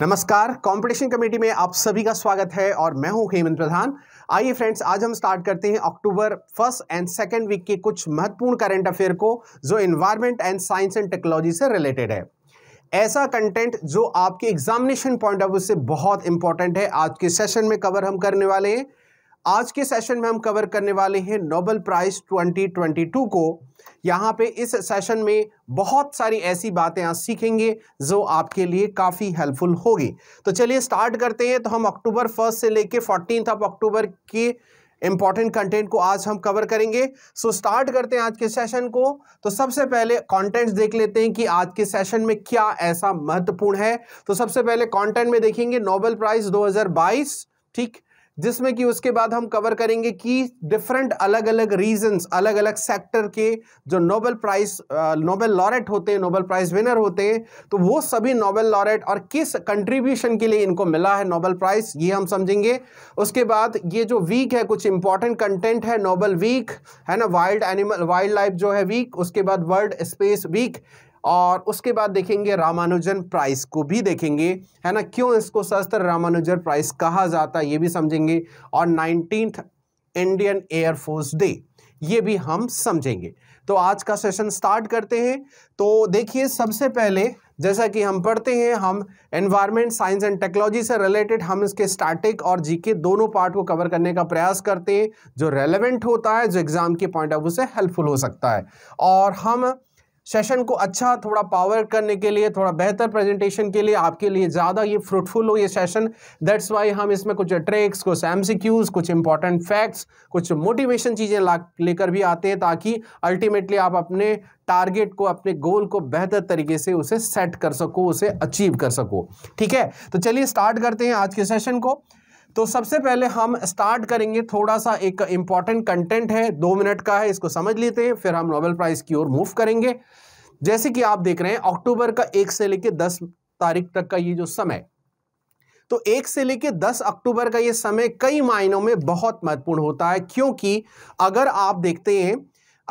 नमस्कार competition committee में आप सभी का स्वागत है और मैं हूं हेमंत प्रधान आइए फ्रेंड्स आज हम स्टार्ट करते हैं October first and second week के कुछ महत्वपूर्ण करंट अफेयर को जो environment and science and technology से रिलेटेड है ऐसा कंटेंट जो आपके एग्जामिनेशन पॉइंट ऑफ व्यू से बहुत इंपॉर्टेंट है आज के सेशन में कवर हम करने वाले हैं आज के सेशन में हम कवर करने वाले हैं नोबल प्राइज 2022 को यहाँ पे इस सेशन में बहुत सारी ऐसी बातें आप सीखेंगे जो आपके लिए काफ़ी हेल्पफुल होगी तो चलिए स्टार्ट करते हैं तो हम अक्टूबर फर्स्ट से लेके फोर्टीन ऑफ अक्टूबर के इंपॉर्टेंट कंटेंट को आज हम कवर करेंगे सो so, स्टार्ट करते हैं आज के सेशन को तो सबसे पहले कंटेंट्स देख लेते हैं कि आज के सेशन में क्या ऐसा महत्वपूर्ण है तो सबसे पहले कंटेंट में देखेंगे नोबेल प्राइज 2022 ठीक जिसमें कि उसके बाद हम कवर करेंगे कि डिफरेंट अलग अलग रीजंस अलग अलग सेक्टर के जो नोबेल प्राइज नोबेल लॉरेट होते हैं नोबेल प्राइज विनर होते हैं तो वो सभी नोबेल लॉरेट और किस कंट्रीब्यूशन के लिए इनको मिला है नोबेल प्राइज ये हम समझेंगे उसके बाद ये जो वीक है कुछ इंपॉर्टेंट कंटेंट है नोबेल वीक है ना वाइल्ड एनिमल वाइल्ड लाइफ जो है वीक उसके बाद वर्ल्ड स्पेस वीक और उसके बाद देखेंगे रामानुजन प्राइस को भी देखेंगे है ना क्यों इसको शस्त्र रामानुजन प्राइस कहा जाता है ये भी समझेंगे और नाइनटीन इंडियन एयरफोर्स डे ये भी हम समझेंगे तो आज का सेशन स्टार्ट करते हैं तो देखिए सबसे पहले जैसा कि हम पढ़ते हैं हम एनवायरनमेंट साइंस एंड टेक्नोलॉजी से रिलेटेड हम इसके स्टैटिक और जीके दोनों पार्ट को कवर करने का प्रयास करते हैं जो रेलेवेंट होता है जो एग्ज़ाम के पॉइंट ऑफ व्यू से हेल्पफुल हो सकता है और हम सेशन को अच्छा थोड़ा पावर करने के लिए थोड़ा बेहतर प्रेजेंटेशन के लिए आपके लिए ज़्यादा ये फ्रूटफुल हो ये सेशन दैट्स वाई हम इसमें कुछ ट्रिक्स कुछ एम कुछ इंपॉर्टेंट फैक्ट्स कुछ मोटिवेशन चीज़ें ला लेकर भी आते हैं ताकि अल्टीमेटली आप अपने टारगेट को अपने गोल को बेहतर तरीके से उसे सेट कर सको उसे अचीव कर सको ठीक है तो चलिए स्टार्ट करते हैं आज के सेशन को तो सबसे पहले हम स्टार्ट करेंगे थोड़ा सा एक इंपॉर्टेंट कंटेंट है दो मिनट का है इसको समझ लेते हैं फिर हम नोबेल प्राइज़ की ओर मूव करेंगे जैसे कि आप देख रहे हैं अक्टूबर का एक से लेकर दस तारीख तक का ये जो समय तो एक से लेकर दस अक्टूबर का ये समय कई मायनों में बहुत महत्वपूर्ण होता है क्योंकि अगर आप देखते हैं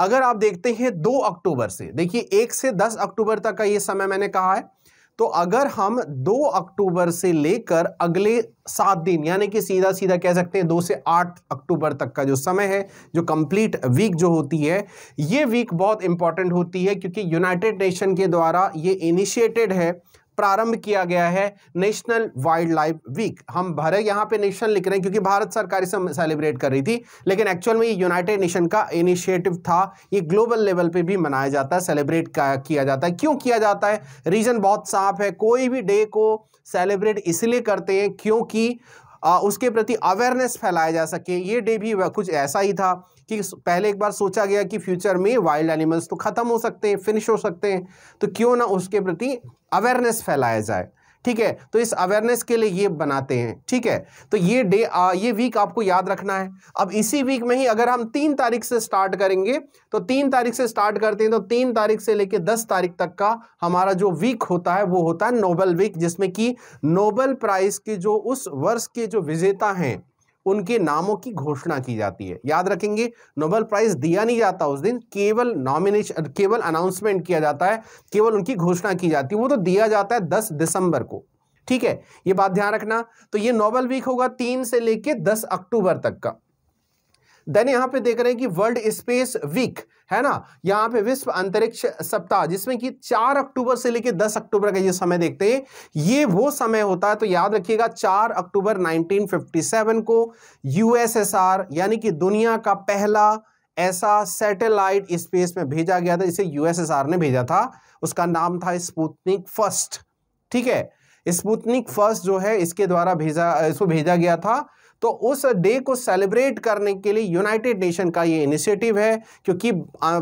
अगर आप देखते हैं दो अक्टूबर से देखिए एक से दस अक्टूबर तक का ये समय मैंने कहा है तो अगर हम 2 अक्टूबर से लेकर अगले सात दिन यानी कि सीधा सीधा कह सकते हैं दो से आठ अक्टूबर तक का जो समय है जो कंप्लीट वीक जो होती है ये वीक बहुत इंपॉर्टेंट होती है क्योंकि यूनाइटेड नेशन के द्वारा ये इनिशिएटेड है प्रारंभ किया गया है नेशनल वाइल्ड लाइफ वीक हम भारत यहाँ पे नेशनल लिख रहे हैं क्योंकि भारत सरकार इसे सेलिब्रेट कर रही थी लेकिन एक्चुअल में ये यूनाइटेड नेशन का इनिशिएटिव था ये ग्लोबल लेवल पे भी मनाया जाता है सेलिब्रेट किया जाता है क्यों किया जाता है रीज़न बहुत साफ है कोई भी डे को सेलिब्रेट इसलिए करते हैं क्योंकि उसके प्रति अवेयरनेस फैलाया जा सके ये डे भी कुछ ऐसा ही था कि पहले एक बार सोचा गया कि फ्यूचर में वाइल्ड एनिमल्स तो ख़त्म हो सकते हैं फिनिश हो सकते हैं तो क्यों ना उसके प्रति अवेयरनेस फैलाया जाए ठीक है तो इस अवेयरनेस के लिए ये बनाते हैं ठीक है तो ये डे ये वीक आपको याद रखना है अब इसी वीक में ही अगर हम तीन तारीख से स्टार्ट करेंगे तो तीन तारीख से स्टार्ट करते हैं तो तीन तारीख से लेकर दस तारीख तक का हमारा जो वीक होता है वो होता है नोबल वीक जिसमें कि नोबल प्राइज़ के जो उस वर्ष के जो विजेता हैं उनके नामों की घोषणा की जाती है याद रखेंगे नोबेल प्राइज दिया नहीं जाता उस दिन केवल नॉमिनेशन केवल अनाउंसमेंट किया जाता है केवल उनकी घोषणा की जाती है वो तो दिया जाता है दस दिसंबर को ठीक है ये बात ध्यान रखना तो ये नोबेल वीक होगा तीन से लेके दस अक्टूबर तक का देन यहां पे देख रहे हैं कि वर्ल्ड स्पेस वीक है ना यहाँ पे विश्व अंतरिक्ष सप्ताह जिसमें कि 4 अक्टूबर से लेकर 10 अक्टूबर का ये समय देखते हैं ये वो समय होता है तो याद रखिएगा 4 अक्टूबर 1957 को यूएसएसआर यानी कि दुनिया का पहला ऐसा सैटेलाइट स्पेस में भेजा गया था जिसे यूएसएसआर ने भेजा था उसका नाम था स्पूतनिक फर्स्ट ठीक है स्पूतनिक फर्स्ट जो है इसके द्वारा भेजा इसको भेजा गया था तो उस डे को सेलिब्रेट करने के लिए यूनाइटेड नेशन का ये इनिशिएटिव है क्योंकि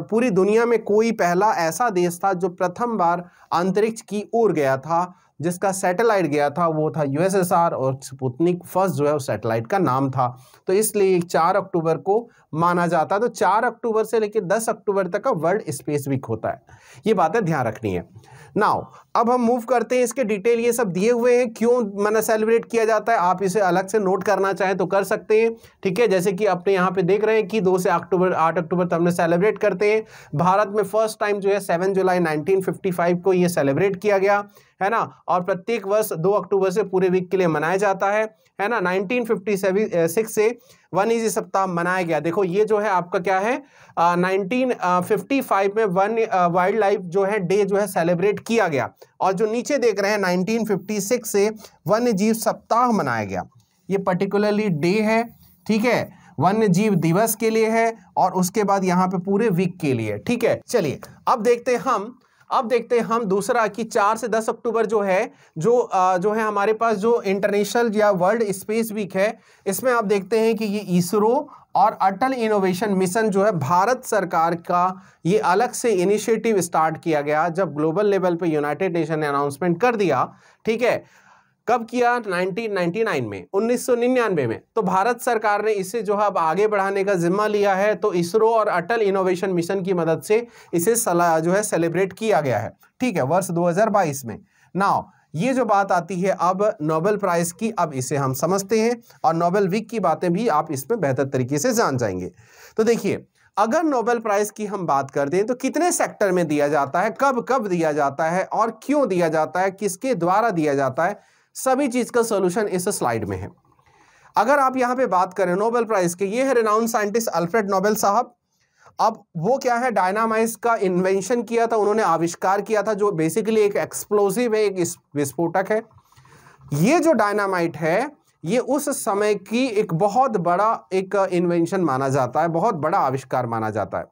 पूरी दुनिया में कोई पहला ऐसा देश था जो प्रथम बार अंतरिक्ष की ओर गया था जिसका सैटेलाइट गया था वो था यूएसएसआर और स्पुतनिक फर्स्ट जो है उस सैटेलाइट का नाम था तो इसलिए चार अक्टूबर को माना जाता है तो चार अक्टूबर से लेकर दस अक्टूबर तक का वर्ल्ड स्पेस वीक होता है ये बातें ध्यान रखनी है नाउ अब हम मूव करते हैं इसके डिटेल ये सब दिए हुए हैं क्यों मैंने सेलिब्रेट किया जाता है आप इसे अलग से नोट करना चाहें तो कर सकते हैं ठीक है जैसे कि अपने यहाँ पे देख रहे हैं कि दो से अक्टूबर आठ अक्टूबर तक हमने सेलिब्रेट करते हैं भारत में फर्स्ट टाइम जो है सेवन जुलाई नाइनटीन को ये सेलिब्रेट किया गया है ना और प्रत्येक वर्ष दो अक्टूबर से पूरे वीक के लिए मनाया जाता है है ना 1956 से वन इजी सप्ताह मनाया गया देखो ये जो है आपका क्या है आ, 1955 में वन वाइल्ड लाइफ जो है डे जो है सेलिब्रेट किया गया और जो नीचे देख रहे हैं 1956 से वन्य जीव सप्ताह मनाया गया ये पर्टिकुलरली डे है ठीक है वन्य जीव दिवस के लिए है और उसके बाद यहाँ पे पूरे वीक के लिए ठीक है चलिए अब देखते हैं हम अब देखते हैं हम दूसरा कि चार से दस अक्टूबर जो है जो आ, जो है हमारे पास जो इंटरनेशनल या वर्ल्ड स्पेस वीक है इसमें आप देखते हैं कि ये इसरो और अटल इनोवेशन मिशन जो है भारत सरकार का ये अलग से इनिशिएटिव स्टार्ट किया गया जब ग्लोबल लेवल पे यूनाइटेड नेशन ने अनाउंसमेंट कर दिया ठीक है कब किया 1999 में उन्नीस में तो भारत सरकार ने इसे जो है अब आगे बढ़ाने का जिम्मा लिया है तो इसरो और अटल इनोवेशन मिशन की मदद से इसे सला जो है सेलिब्रेट किया गया है ठीक है वर्ष 2022 में नाउ ये जो बात आती है अब नोबेल प्राइज की अब इसे हम समझते हैं और नोबेल वीक की बातें भी आप इसमें बेहतर तरीके से जान जाएंगे तो देखिए अगर नोबेल प्राइज की हम बात कर दें तो कितने सेक्टर में दिया जाता है कब कब दिया जाता है और क्यों दिया जाता है किसके द्वारा दिया जाता है सभी चीज़ का सोल्यूशन इस स्लाइड में है अगर आप यहां पे बात करें नोबेल प्राइज़ के ये है रिनाउंड साइंटिस्ट अल्फ्रेड नोबेल साहब अब वो क्या है डायनामाइज का इन्वेंशन किया था उन्होंने आविष्कार किया था जो बेसिकली एक एक्सप्लोसिव है एक विस्फोटक है ये जो डायनामाइट है ये उस समय की एक बहुत बड़ा एक इन्वेंशन माना जाता है बहुत बड़ा आविष्कार माना जाता है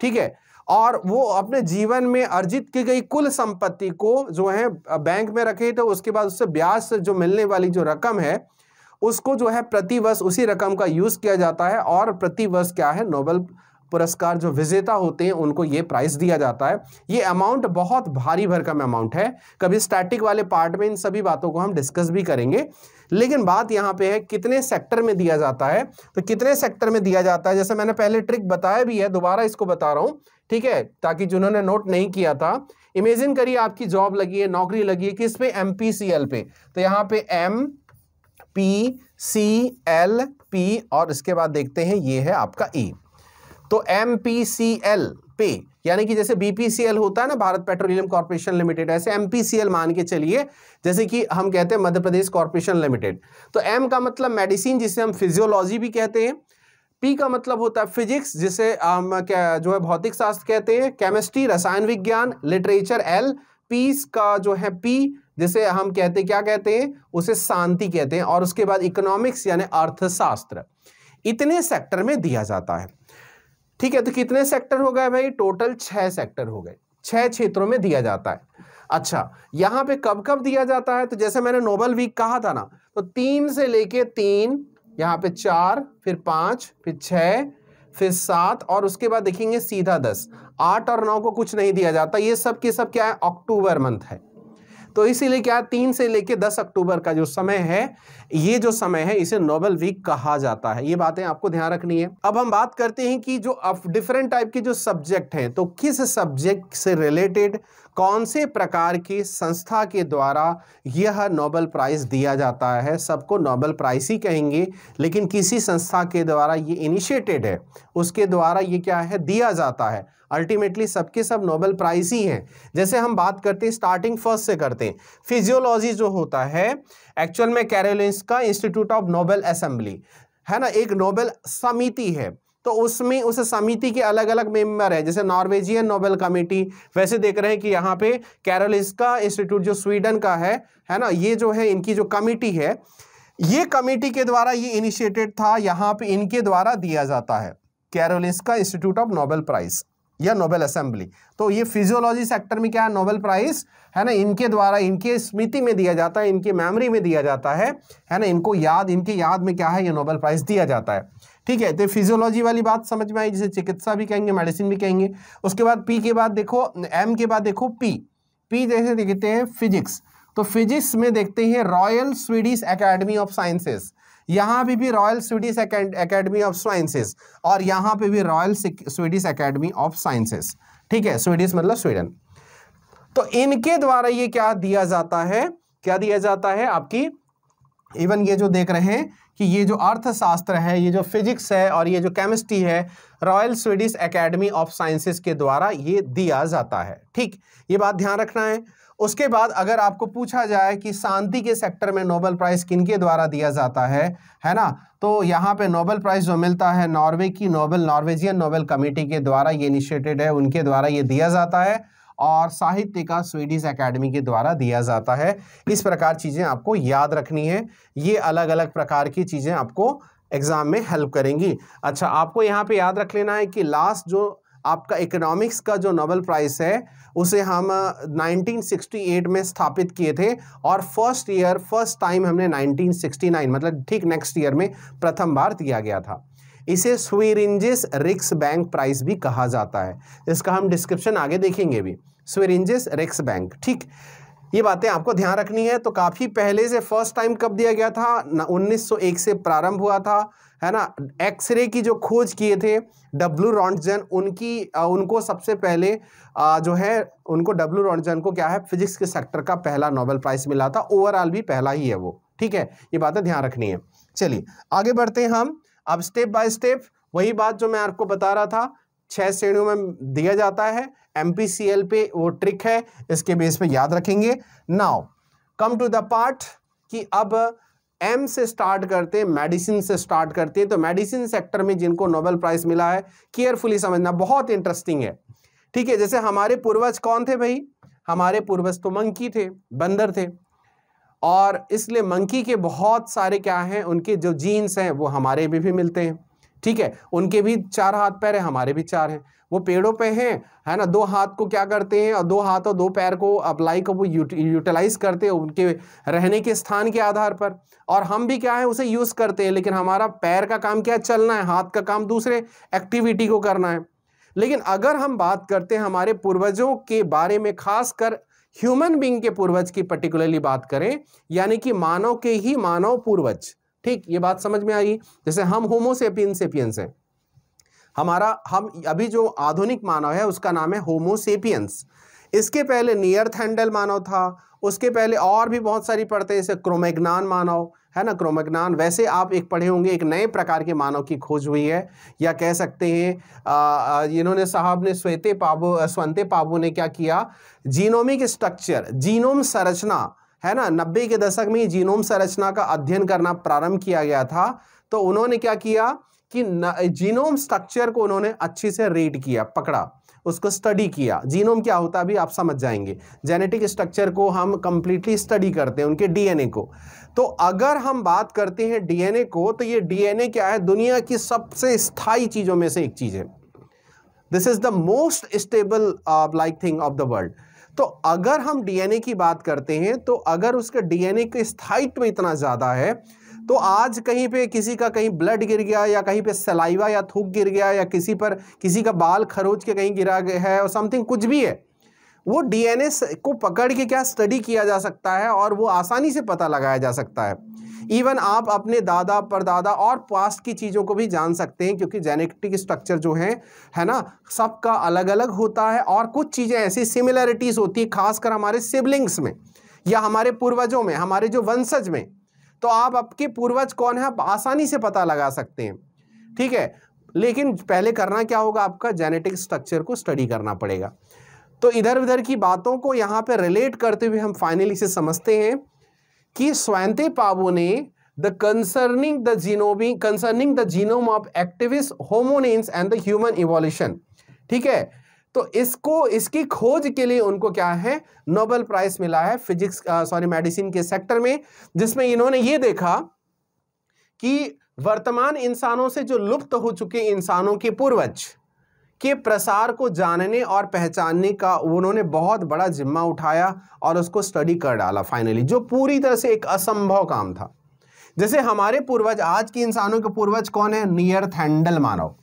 ठीक है और वो अपने जीवन में अर्जित की गई कुल संपत्ति को जो है बैंक में रखे तो उसके बाद उससे ब्याज से जो मिलने वाली जो रकम है उसको जो है प्रतिवर्ष उसी रकम का यूज़ किया जाता है और प्रतिवर्ष क्या है नोबेल पुरस्कार जो विजेता होते हैं उनको ये प्राइस दिया जाता है ये अमाउंट बहुत भारी भरकम अमाउंट है कभी स्टैटिक वाले पार्ट में इन सभी बातों को हम डिस्कस भी करेंगे लेकिन बात यहां पे है कितने सेक्टर में दिया जाता है तो कितने सेक्टर में दिया जाता है जैसे मैंने पहले ट्रिक बताया भी है दोबारा इसको बता रहा हूं ठीक है ताकि जिन्होंने नोट नहीं किया था इमेजिन करिए आपकी जॉब लगी है नौकरी लगी है किस पे एम पे तो यहां पर M P C L P और इसके बाद देखते हैं ये है आपका ई e. तो एम पी सी एल पे यानी कि जैसे बीपीसीएल होता है ना भारत पेट्रोलियम कॉर्पोरेशन लिमिटेड ऐसे एमपीसीएल मान के चलिए जैसे कि हम कहते हैं मध्य प्रदेश कॉर्पोरेशन लिमिटेड तो एम का मतलब मेडिसिन जिसे हम फिजियोलॉजी भी कहते हैं पी का मतलब होता है फिजिक्स जिसे हम क्या जो है भौतिक शास्त्र कहते हैं केमिस्ट्री रसायन विज्ञान लिटरेचर एल पीस का जो है पी जिसे हम कहते क्या कहते हैं उसे शांति कहते हैं और उसके बाद इकोनॉमिक्स यानी अर्थशास्त्र इतने सेक्टर में दिया जाता है ठीक है तो कितने सेक्टर हो गए भाई टोटल छह सेक्टर हो गए छह क्षेत्रों में दिया जाता है अच्छा यहाँ पे कब कब दिया जाता है तो जैसे मैंने नोबल वीक कहा था ना तो तीन से लेके तीन यहाँ पे चार फिर पाँच फिर छः फिर सात और उसके बाद देखेंगे सीधा दस आठ और नौ को कुछ नहीं दिया जाता ये सब के सब क्या है अक्टूबर मंथ है तो इसीलिए क्या तीन से लेके दस अक्टूबर का जो समय है ये जो समय है इसे नोबेल वीक कहा जाता है ये बातें आपको ध्यान रखनी है अब हम बात करते हैं कि जो डिफरेंट टाइप के जो सब्जेक्ट हैं तो किस सब्जेक्ट से रिलेटेड कौन से प्रकार की संस्था के द्वारा यह नोबल प्राइज़ दिया जाता है सबको नोबल प्राइज़ ही कहेंगे लेकिन किसी संस्था के द्वारा ये इनिशिएटेड है उसके द्वारा ये क्या है दिया जाता है अल्टीमेटली सबके सब नोबल प्राइज़ ही हैं जैसे हम बात करते हैं स्टार्टिंग फर्स्ट से करते हैं फिजियोलॉजी जो होता है एक्चुअल में कैरोलिंस का इंस्टीट्यूट ऑफ नोबेल असेंबली है ना एक नोबेल समिति है तो उसमें उस समिति के अलग अलग मेंबर है जैसे नॉर्वेजियन नोबेल कमेटी वैसे देख रहे हैं कि यहाँ पे कैरोलिस्का इंस्टीट्यूट जो स्वीडन का है है ना ये जो है इनकी जो कमेटी है ये कमेटी के द्वारा ये इनिशिएटेड था यहाँ पे इनके द्वारा दिया जाता है Karolinska Institute of Nobel prize या नोबेल असेंबली तो ये फिजियोलॉजी सेक्टर में क्या है नोबेल प्राइज है ना इनके द्वारा इनके स्मृति में दिया जाता है इनके मेमोरी में दिया जाता है है ना इनको याद इनके याद में क्या है ये नोबेल प्राइज दिया जाता है ठीक है तो फिजियोलॉजी वाली बात समझ में आई जिसे चिकित्सा भी कहेंगे मेडिसिन भी कहेंगे उसके बाद पी के बाद देखो एम के बाद देखो पी पी जैसे देखते हैं फिजिक्स तो फिजिक्स में देखते हैं Royal Swedish Academy of Sciences यहाँ भी भी Royal Swedish Academy of Sciences और यहाँ पे भी Royal Swedish Academy of Sciences ठीक है स्वीडिश मतलब स्वीडन तो इनके द्वारा ये क्या दिया जाता है क्या दिया जाता है आपकी इवन ये जो देख रहे हैं कि ये जो अर्थशास्त्र है ये जो फिजिक्स है और ये जो केमिस्ट्री है Royal Swedish Academy of Sciences के द्वारा ये दिया जाता है ठीक ये बात ध्यान रखना है उसके बाद अगर आपको पूछा जाए कि शांति के सेक्टर में नोबेल प्राइज़ किन के द्वारा दिया जाता है है ना तो यहाँ पे नोबेल प्राइज़ जो मिलता है नॉर्वे की नोबेल नॉर्वेजियन नोबेल कमेटी के द्वारा ये इनिशिएटेड है उनके द्वारा ये दिया जाता है और साहित्य का स्वीडिश एकेडमी के द्वारा दिया जाता है इस प्रकार चीज़ें आपको याद रखनी है ये अलग अलग प्रकार की चीज़ें आपको एग्ज़ाम में हेल्प करेंगी अच्छा आपको यहाँ पे याद रख लेना है कि लास्ट जो आपका इकोनॉमिक्स का जो नोबल प्राइस है उसे हम 1968 में स्थापित किए थे और फर्स्ट ईयर फर्स्ट टाइम हमने 1969 मतलब ठीक नेक्स्ट ईयर में प्रथम बार दिया गया था इसे स्वीरिंजिस रिक्स बैंक प्राइस भी कहा जाता है इसका हम डिस्क्रिप्शन आगे देखेंगे भी स्वीरिंजिस रिक्स बैंक ठीक ये बातें आपको ध्यान रखनी है तो काफ़ी पहले से फर्स्ट टाइम कब दिया गया था ना 1901 से प्रारंभ हुआ था है ना एक्सरे की जो खोज किए थे डब्लू रॉन्टजन उनकी उनको सबसे पहले जो है उनको डब्लू रॉन्टजन को क्या है फिजिक्स के सेक्टर का पहला नोबेल प्राइज मिला था ओवरऑल भी पहला ही है वो ठीक है ये बातें ध्यान रखनी है चलिए आगे बढ़ते हैं हम अब स्टेप बाय स्टेप वही बात जो मैं आपको बता रहा था छह श्रेणियों में दिया जाता है एम पे वो ट्रिक है इसके बेस पे याद रखेंगे now come to the part कि अब एम से स्टार्ट करते हैं मेडिसिन से स्टार्ट करते हैं तो मेडिसिन सेक्टर में जिनको नोबेल प्राइज मिला है केयरफुली समझना बहुत इंटरेस्टिंग है ठीक है जैसे हमारे पूर्वज कौन थे भाई हमारे पूर्वज तो मंकी थे बंदर थे और इसलिए मंकी के बहुत सारे क्या हैं उनके जो जीन्स हैं वो हमारे भी, भी मिलते हैं ठीक है उनके भी चार हाथ पैर हैं हमारे भी चार हैं वो पेड़ों पे हैं है ना दो हाथ को क्या करते हैं और दो हाथ और दो पैर को अप्लाई को वो यूट, यूटिलाइज करते हैं उनके रहने के स्थान के आधार पर और हम भी क्या है उसे यूज़ करते हैं लेकिन हमारा पैर का काम क्या है चलना है हाथ का काम दूसरे एक्टिविटी को करना है लेकिन अगर हम बात करते हैं हमारे पूर्वजों के बारे में खासकर ह्यूमन बींग के पूर्वज की पर्टिकुलरली बात करें यानी कि मानव के ही मानव पूर्वज ठीक ये बात समझ में आई जैसे हम होमोसेपियन सेपियंस हैं हमारा हम अभी जो आधुनिक मानव है उसका नाम है होमोसेपियंस इसके पहले नियर्थ हैंडल मानव था उसके पहले और भी बहुत सारी पढ़ते हैं जैसे क्रोमेग्नान मानव है ना क्रोमग्नान वैसे आप एक पढ़े होंगे एक नए प्रकार के मानव की खोज हुई है या कह सकते हैं इन्होंने साहब ने स्वेते पाबो स्वंते पाबो ने क्या किया जीनोमिक स्ट्रक्चर जीनोम संरचना है ना नब्बे के दशक में जीनोम संरचना का अध्ययन करना प्रारंभ किया गया था तो उन्होंने क्या किया कि जीनोम स्ट्रक्चर को उन्होंने अच्छे से रीड किया पकड़ा उसको स्टडी किया जीनोम क्या होता है अभी आप समझ जाएंगे जेनेटिक स्ट्रक्चर को हम कंप्लीटली स्टडी करते हैं उनके डीएनए को तो अगर हम बात करते हैं डीएनए को तो ये डीएनए क्या है दुनिया की सबसे स्थायी चीज़ों में से एक चीज़ है this is the most stable like thing of the world तो अगर हम डीएनए की बात करते हैं तो अगर उसके डीएनए के स्थायित्व इतना ज़्यादा है तो आज कहीं पे किसी का कहीं ब्लड गिर गया या कहीं पे सलाइवा या थूक गिर गया या किसी पर किसी का बाल खरोच के कहीं गिरा गया है और समथिंग कुछ भी है वो डीएनए को पकड़ के क्या स्टडी किया जा सकता है और वो आसानी से पता लगाया जा सकता है इवन आप अपने दादा परदादा और पास्ट की चीज़ों को भी जान सकते हैं क्योंकि जेनेटिक स्ट्रक्चर जो है है ना सबका अलग अलग होता है और कुछ चीज़ें ऐसी सिमिलैरिटीज़ होती है खासकर हमारे सिबलिंग्स में या हमारे पूर्वजों में हमारे जो वंशज में तो आप आपके पूर्वज कौन है आप आसानी से पता लगा सकते हैं ठीक है लेकिन पहले करना क्या होगा आपका जेनेटिक स्ट्रक्चर को स्टडी करना पड़ेगा तो इधर उधर की बातों को यहाँ पर रिलेट करते हुए हम फाइनली से समझते हैं कि स्वयंते पाबो ने the concerning the genome concerning the genome of extinct hominins and the human evolution ठीक है तो इसको इसकी खोज के लिए उनको क्या है नोबेल प्राइज मिला है फिजिक्स सॉरी मेडिसिन के सेक्टर में जिसमें इन्होंने ये देखा कि वर्तमान इंसानों से जो लुप्त हो चुके इंसानों के पूर्वज के प्रसार को जानने और पहचानने का उन्होंने बहुत बड़ा जिम्मा उठाया और उसको स्टडी कर डाला फाइनली जो पूरी तरह से एक असंभव काम था जैसे हमारे पूर्वज आज के इंसानों के पूर्वज कौन है नियर थैंडल मानव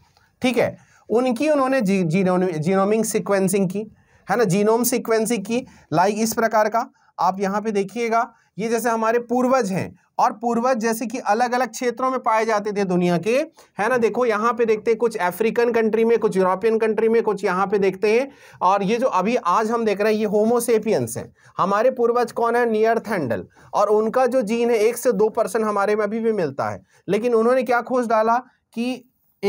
ठीक है उनकी उन्होंने जी जीनोम सिक्वेंसिंग की है ना जीनोम सिक्वेंसिंग की लाइक इस प्रकार का आप यहाँ पे देखिएगा ये जैसे हमारे पूर्वज हैं और पूर्वज जैसे कि अलग अलग क्षेत्रों में पाए जाते थे दुनिया के है ना देखो यहाँ पे देखते हैं कुछ अफ्रीकन कंट्री में कुछ यूरोपियन कंट्री में कुछ यहाँ पे देखते हैं और ये जो अभी आज हम देख रहे हैं ये होमोसेपियंस हैं हमारे पूर्वज कौन है नियर थैंडल और उनका जो जीन है एक से दो परसेंट हमारे में अभी भी मिलता है लेकिन उन्होंने क्या खोज डाला कि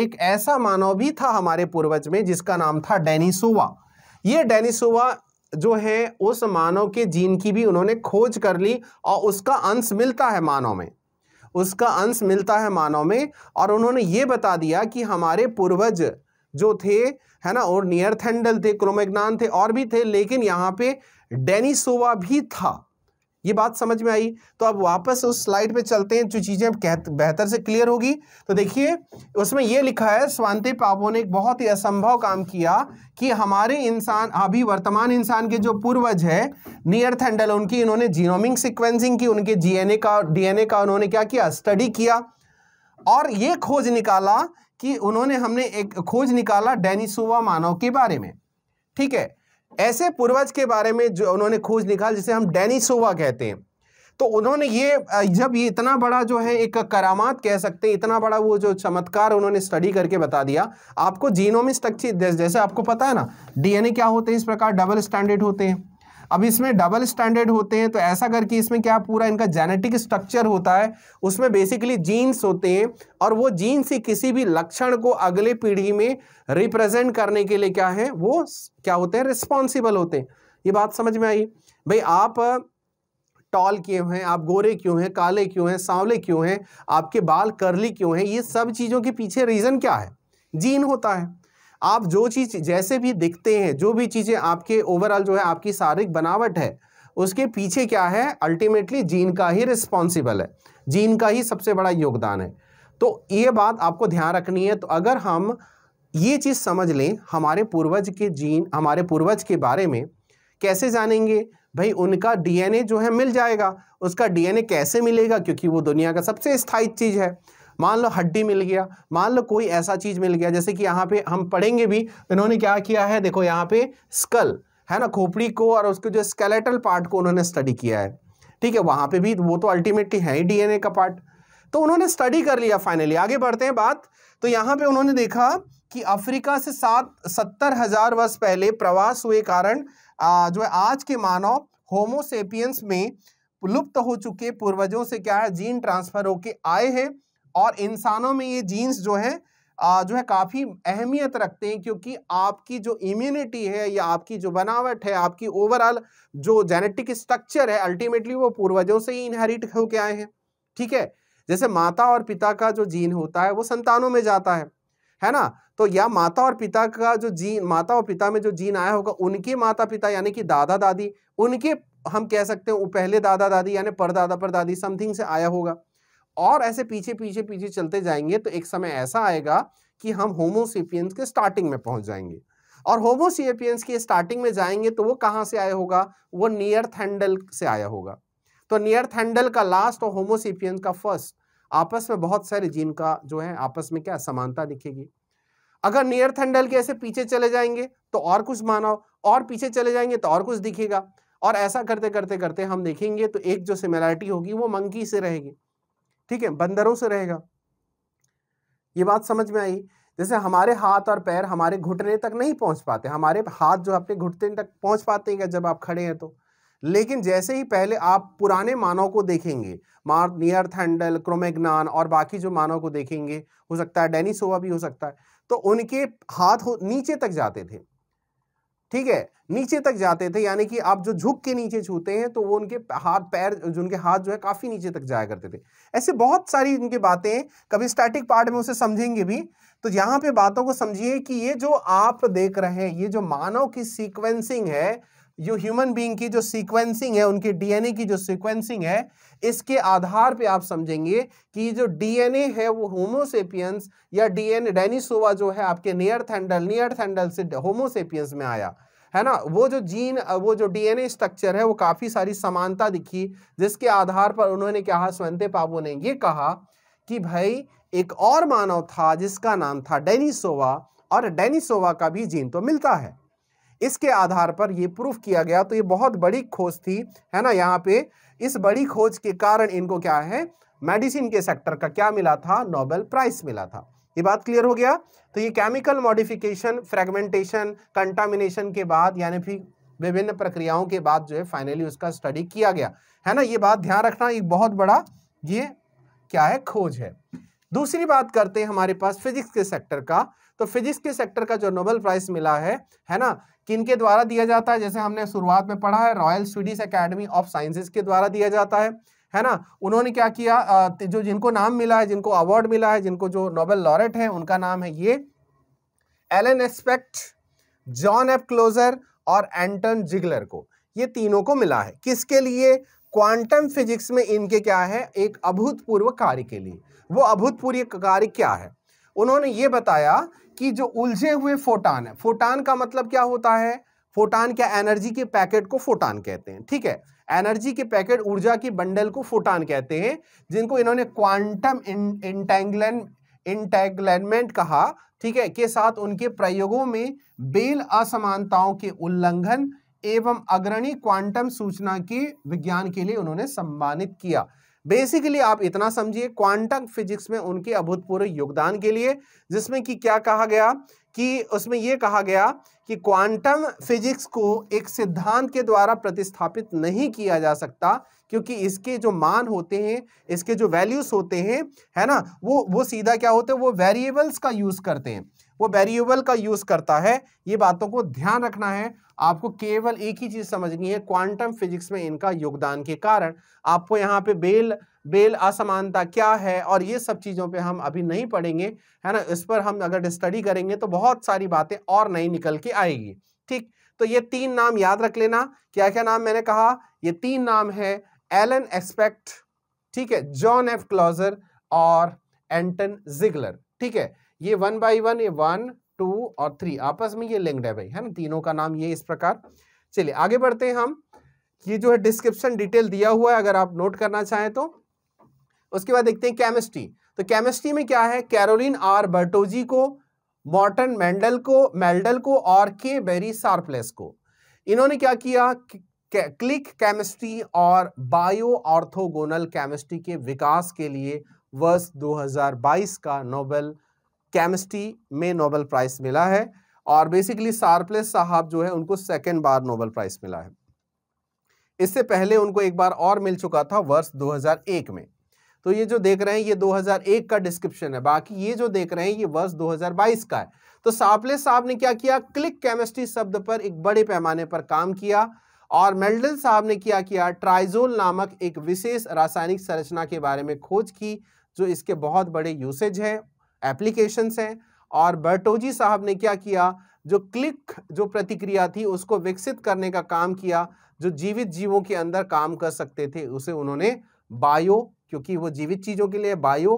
एक ऐसा मानव भी था हमारे पूर्वज में जिसका नाम था डेनिसोवा ये डेनिसोवा जो है उस मानव के जीन की भी उन्होंने खोज कर ली और उसका अंश मिलता है मानव में उसका अंश मिलता है मानव में और उन्होंने ये बता दिया कि हमारे पूर्वज जो थे है ना और नियर थे क्रोमेग्नान थे और भी थे लेकिन यहाँ पे डेनिसोवा भी था ये बात समझ में आई तो अब वापस उस स्लाइड पे चलते हैं जो चीज़ें बेहतर से क्लियर होगी तो देखिए उसमें ये लिखा है स्वांति पापो ने एक बहुत ही असंभव काम किया कि हमारे इंसान अभी वर्तमान इंसान के जो पूर्वज है नियर थेंडल उनकी इन्होंने जीनोमिंग सिक्वेंसिंग की उनके जीएनए का डीएनए का उन्होंने क्या किया स्टडी किया और ये खोज निकाला कि उन्होंने हमने एक खोज निकाला डेनिसुवा मानव के बारे में ठीक है ऐसे पूर्वज के बारे में जो उन्होंने खोज निकाल जिसे हम डेनिसोवा कहते हैं तो उन्होंने ये जब ये इतना बड़ा जो है एक करामात कह सकते हैं इतना बड़ा वो जो चमत्कार उन्होंने स्टडी करके बता दिया आपको जीनोमिस्ट जैसे आपको पता है ना डीएनए क्या होते हैं इस प्रकार डबल स्टैंडर्ड होते हैं अब इसमें डबल स्टैंडर्ड होते हैं तो ऐसा करके इसमें क्या पूरा इनका जेनेटिक स्ट्रक्चर होता है उसमें बेसिकली जीन्स होते हैं और वो जीन्स ही किसी भी लक्षण को अगले पीढ़ी में रिप्रेजेंट करने के लिए क्या है वो क्या होते हैं रिस्पॉन्सिबल होते हैं ये बात समझ में आई भाई आप टॉल क्यों हैं आप गोरे क्यों हैं काले क्यों हैं सांवले क्यों हैं आपके बाल करली क्यों हैं ये सब चीज़ों के पीछे रीज़न क्या है जीन होता है आप जो चीज़ जैसे भी दिखते हैं जो भी चीज़ें आपके ओवरऑल जो है आपकी शारीरिक बनावट है उसके पीछे क्या है अल्टीमेटली जीन का ही रिस्पॉन्सिबल है जीन का ही सबसे बड़ा योगदान है तो ये बात आपको ध्यान रखनी है तो अगर हम ये चीज़ समझ लें हमारे पूर्वज के जीन हमारे पूर्वज के बारे में कैसे जानेंगे भाई उनका डीएनए जो है मिल जाएगा उसका डीएनए कैसे मिलेगा क्योंकि वो दुनिया का सबसे स्थायी चीज़ है मान लो हड्डी मिल गया मान लो कोई ऐसा चीज़ मिल गया जैसे कि यहाँ पे हम पढ़ेंगे भी तो इन्होंने क्या किया है देखो यहाँ पे स्कल है ना खोपड़ी को और उसके जो स्केलेटल पार्ट को उन्होंने स्टडी किया है ठीक है वहाँ पे भी वो तो अल्टीमेटली है ही डीएनए का पार्ट तो उन्होंने स्टडी कर लिया फाइनली आगे बढ़ते हैं बात तो यहाँ पे उन्होंने देखा कि अफ्रीका से सात सत्तर हजार वर्ष पहले प्रवास हुए कारण जो है आज के मानव होमोसेपियंस में लुप्त हो चुके पूर्वजों से क्या है जीन ट्रांसफर होके आए हैं और इंसानों में ये जीन्स जो है जो है काफ़ी अहमियत रखते हैं क्योंकि आपकी जो इम्यूनिटी है या आपकी जो बनावट है आपकी ओवरऑल जो जेनेटिक स्ट्रक्चर है अल्टीमेटली वो पूर्वजों से ही इनहेरिट होके आए हैं ठीक है जैसे माता और पिता का जो जीन होता है वो संतानों में जाता है है ना तो या माता और पिता का जो जीन माता और पिता में जो जीन आया होगा उनके माता पिता यानी कि दादा दादी उनके हम कह सकते हैं वो पहले दादा दादी यानी परदादा परदादी समथिंग से आया होगा और ऐसे पीछे पीछे पीछे चलते जाएंगे तो एक समय ऐसा आएगा कि हम होमोसिपियंस के स्टार्टिंग में पहुंच जाएंगे और होमोसिपियंस के स्टार्टिंग में जाएंगे तो वो कहाँ से आया होगा वो नियर थैंडल से आया होगा तो नियर थैंडल का लास्ट और होमोसिपियंस का फर्स्ट आपस में बहुत सारे जीन का जो है आपस में क्या समानता दिखेगी अगर नियर थैंडल के ऐसे पीछे चले जाएंगे तो और कुछ मानव और पीछे चले जाएंगे तो और कुछ दिखेगा और ऐसा करते करते करते हम देखेंगे तो एक जो सिमिलरिटी होगी वो मंकी से रहेगी ठीक है बंदरों से रहेगा ये बात समझ में आई जैसे हमारे हाथ और पैर हमारे घुटने तक नहीं पहुंच पाते हमारे हाथ जो अपने घुटने तक पहुंच पाते हैं जब आप खड़े हैं तो लेकिन जैसे ही पहले आप पुराने मानव को देखेंगे मार नियर थंडल क्रोमेग्नान और बाकी जो मानव को देखेंगे हो सकता है डेनिसोवा भी हो सकता है तो उनके हाथ नीचे तक जाते थे ठीक है नीचे तक जाते थे यानी कि आप जो झुक के नीचे छूते हैं तो वो उनके हाथ पैर जो उनके हाथ जो है काफ़ी नीचे तक जाया करते थे ऐसे बहुत सारी उनकी बातें हैं कभी स्टैटिक पार्ट में उसे समझेंगे भी तो यहाँ पे बातों को समझिए कि ये जो आप देख रहे हैं ये जो मानव की सीक्वेंसिंग है जो ह्यूमन बीइंग की जो सीक्वेंसिंग है उनके डीएनए की जो सीक्वेंसिंग है इसके आधार पे आप समझेंगे कि जो डीएनए है वो होमोसेपियंस या डीएनए डेनिसोवा जो है आपके नियर थैंडल नियर थैंडल से होमोसेपियंस में आया है ना वो जो जीन वो जो डीएनए स्ट्रक्चर है वो काफ़ी सारी समानता दिखी जिसके आधार पर उन्होंने कहा स्वंते पापू ने ये कहा कि भाई एक और मानव था जिसका नाम था डेनिसोवा और डेनिसोवा का भी जीन तो मिलता है इसके आधार पर ये प्रूफ किया गया तो ये बहुत बड़ी खोज थी है ना यहाँ पे इस बड़ी खोज के कारण इनको क्या है मेडिसिन के सेक्टर का क्या मिला था नोबेल प्राइज मिला था ये बात क्लियर हो गया तो ये केमिकल मॉडिफिकेशन फ्रेगमेंटेशन कंटामिनेशन के बाद यानी फिर विभिन्न प्रक्रियाओं के बाद जो है फाइनली उसका स्टडी किया गया है ना ये बात ध्यान रखना एक बहुत बड़ा ये क्या है खोज है दूसरी बात करते हैं हमारे पास फिजिक्स के सेक्टर का तो फिजिक्स के सेक्टर का जो नोबेल प्राइज मिला है है ना किन के द्वारा दिया जाता है जैसे हमने शुरुआत में पढ़ा है Royal Swedish Academy of Sciences के द्वारा दिया जाता है है ना उन्होंने क्या किया जो जिनको नाम मिला है जिनको अवार्ड मिला है जिनको जो नोबेल लॉरेट है उनका नाम है ये Alain Aspect John F Clauser और एंटन जिगलर को ये तीनों को मिला है किसके लिए क्वांटम फिजिक्स में इनके क्या है एक अभूतपूर्व कार्य के लिए वो अभूतपूर्व कार्य क्या है उन्होंने ये बताया कि जो उलझे हुए फोटान है फोटान का मतलब क्या होता है फोटान क्या एनर्जी के पैकेट को फोटान कहते हैं ठीक है एनर्जी के पैकेट ऊर्जा की बंडल को फोटान कहते हैं जिनको इन्होंने क्वांटम इंटेंगलैंड इंटेंगलमेंट कहा ठीक है के साथ उनके प्रयोगों में बेल असमानताओं के उल्लंघन एवं अग्रणी क्वांटम सूचना के विज्ञान के लिए उन्होंने सम्मानित किया बेसिकली आप इतना समझिए क्वांटम फिजिक्स में उनके अभूतपूर्व योगदान के लिए जिसमें कि क्या कहा गया कि उसमें यह कहा गया कि क्वांटम फिजिक्स को एक सिद्धांत के द्वारा प्रतिस्थापित नहीं किया जा सकता क्योंकि इसके जो मान होते हैं इसके जो वैल्यूज होते हैं है ना वो वो सीधा क्या होते हैं वो वेरिएबल्स का यूज़ करते हैं वो वेरिएबल का यूज़ करता है ये बातों को ध्यान रखना है आपको केवल एक ही चीज़ समझनी है क्वांटम फिजिक्स में इनका योगदान के कारण आपको यहाँ पे बेल बेल असमानता क्या है और ये सब चीज़ों पे हम अभी नहीं पढ़ेंगे है ना इस पर हम अगर स्टडी करेंगे तो बहुत सारी बातें और नई निकल के आएगी ठीक तो ये तीन नाम याद रख लेना क्या क्या नाम मैंने कहा ये तीन नाम है एलन एस्पेक्ट ठीक है जॉन एफ क्लॉजर और एंटन जिगलर ठीक है ये वन बाई वन ये वन टू और थ्री आपस में ये लिंक्ड है भाई है ना तीनों का नाम ये इस प्रकार चलिए आगे बढ़ते हैं हम ये जो है डिस्क्रिप्शन डिटेल दिया हुआ है अगर आप नोट करना चाहें तो उसके बाद देखते हैं केमिस्ट्री तो केमिस्ट्री में क्या है कैरोलिन आर बर्टोजी को मॉर्टन मेंडल को मेल्डल को और के बेरी सार्पलेस को इन्होंने क्या किया क्लिक केमिस्ट्री और बायो ऑर्थोगोनल केमिस्ट्री के विकास के लिए वर्ष 2022 का नोबेल केमिस्ट्री में नोबेल प्राइज़ मिला है और बेसिकली सारप्लेस साहब जो है उनको सेकेंड बार नोबेल प्राइज़ मिला है इससे पहले उनको एक बार और मिल चुका था वर्ष 2001 में तो ये जो देख रहे हैं ये 2001 का डिस्क्रिप्शन है बाकी ये जो देख रहे हैं ये वर्ष 2022 का है तो सापले साहब ने क्या किया क्लिक केमिस्ट्री शब्द पर एक बड़े पैमाने पर काम किया और मेल्डन साहब ने क्या किया ट्राइजोल नामक एक विशेष रासायनिक संरचना के बारे में खोज की जो इसके बहुत बड़े यूसेज है एप्लीकेशंस हैं और बर्टोजी साहब ने क्या किया जो क्लिक जो प्रतिक्रिया थी उसको विकसित करने का काम किया जो जीवित जीवों के अंदर काम कर सकते थे उसे उन्होंने बायो क्योंकि वो जीवित चीज़ों के लिए बायो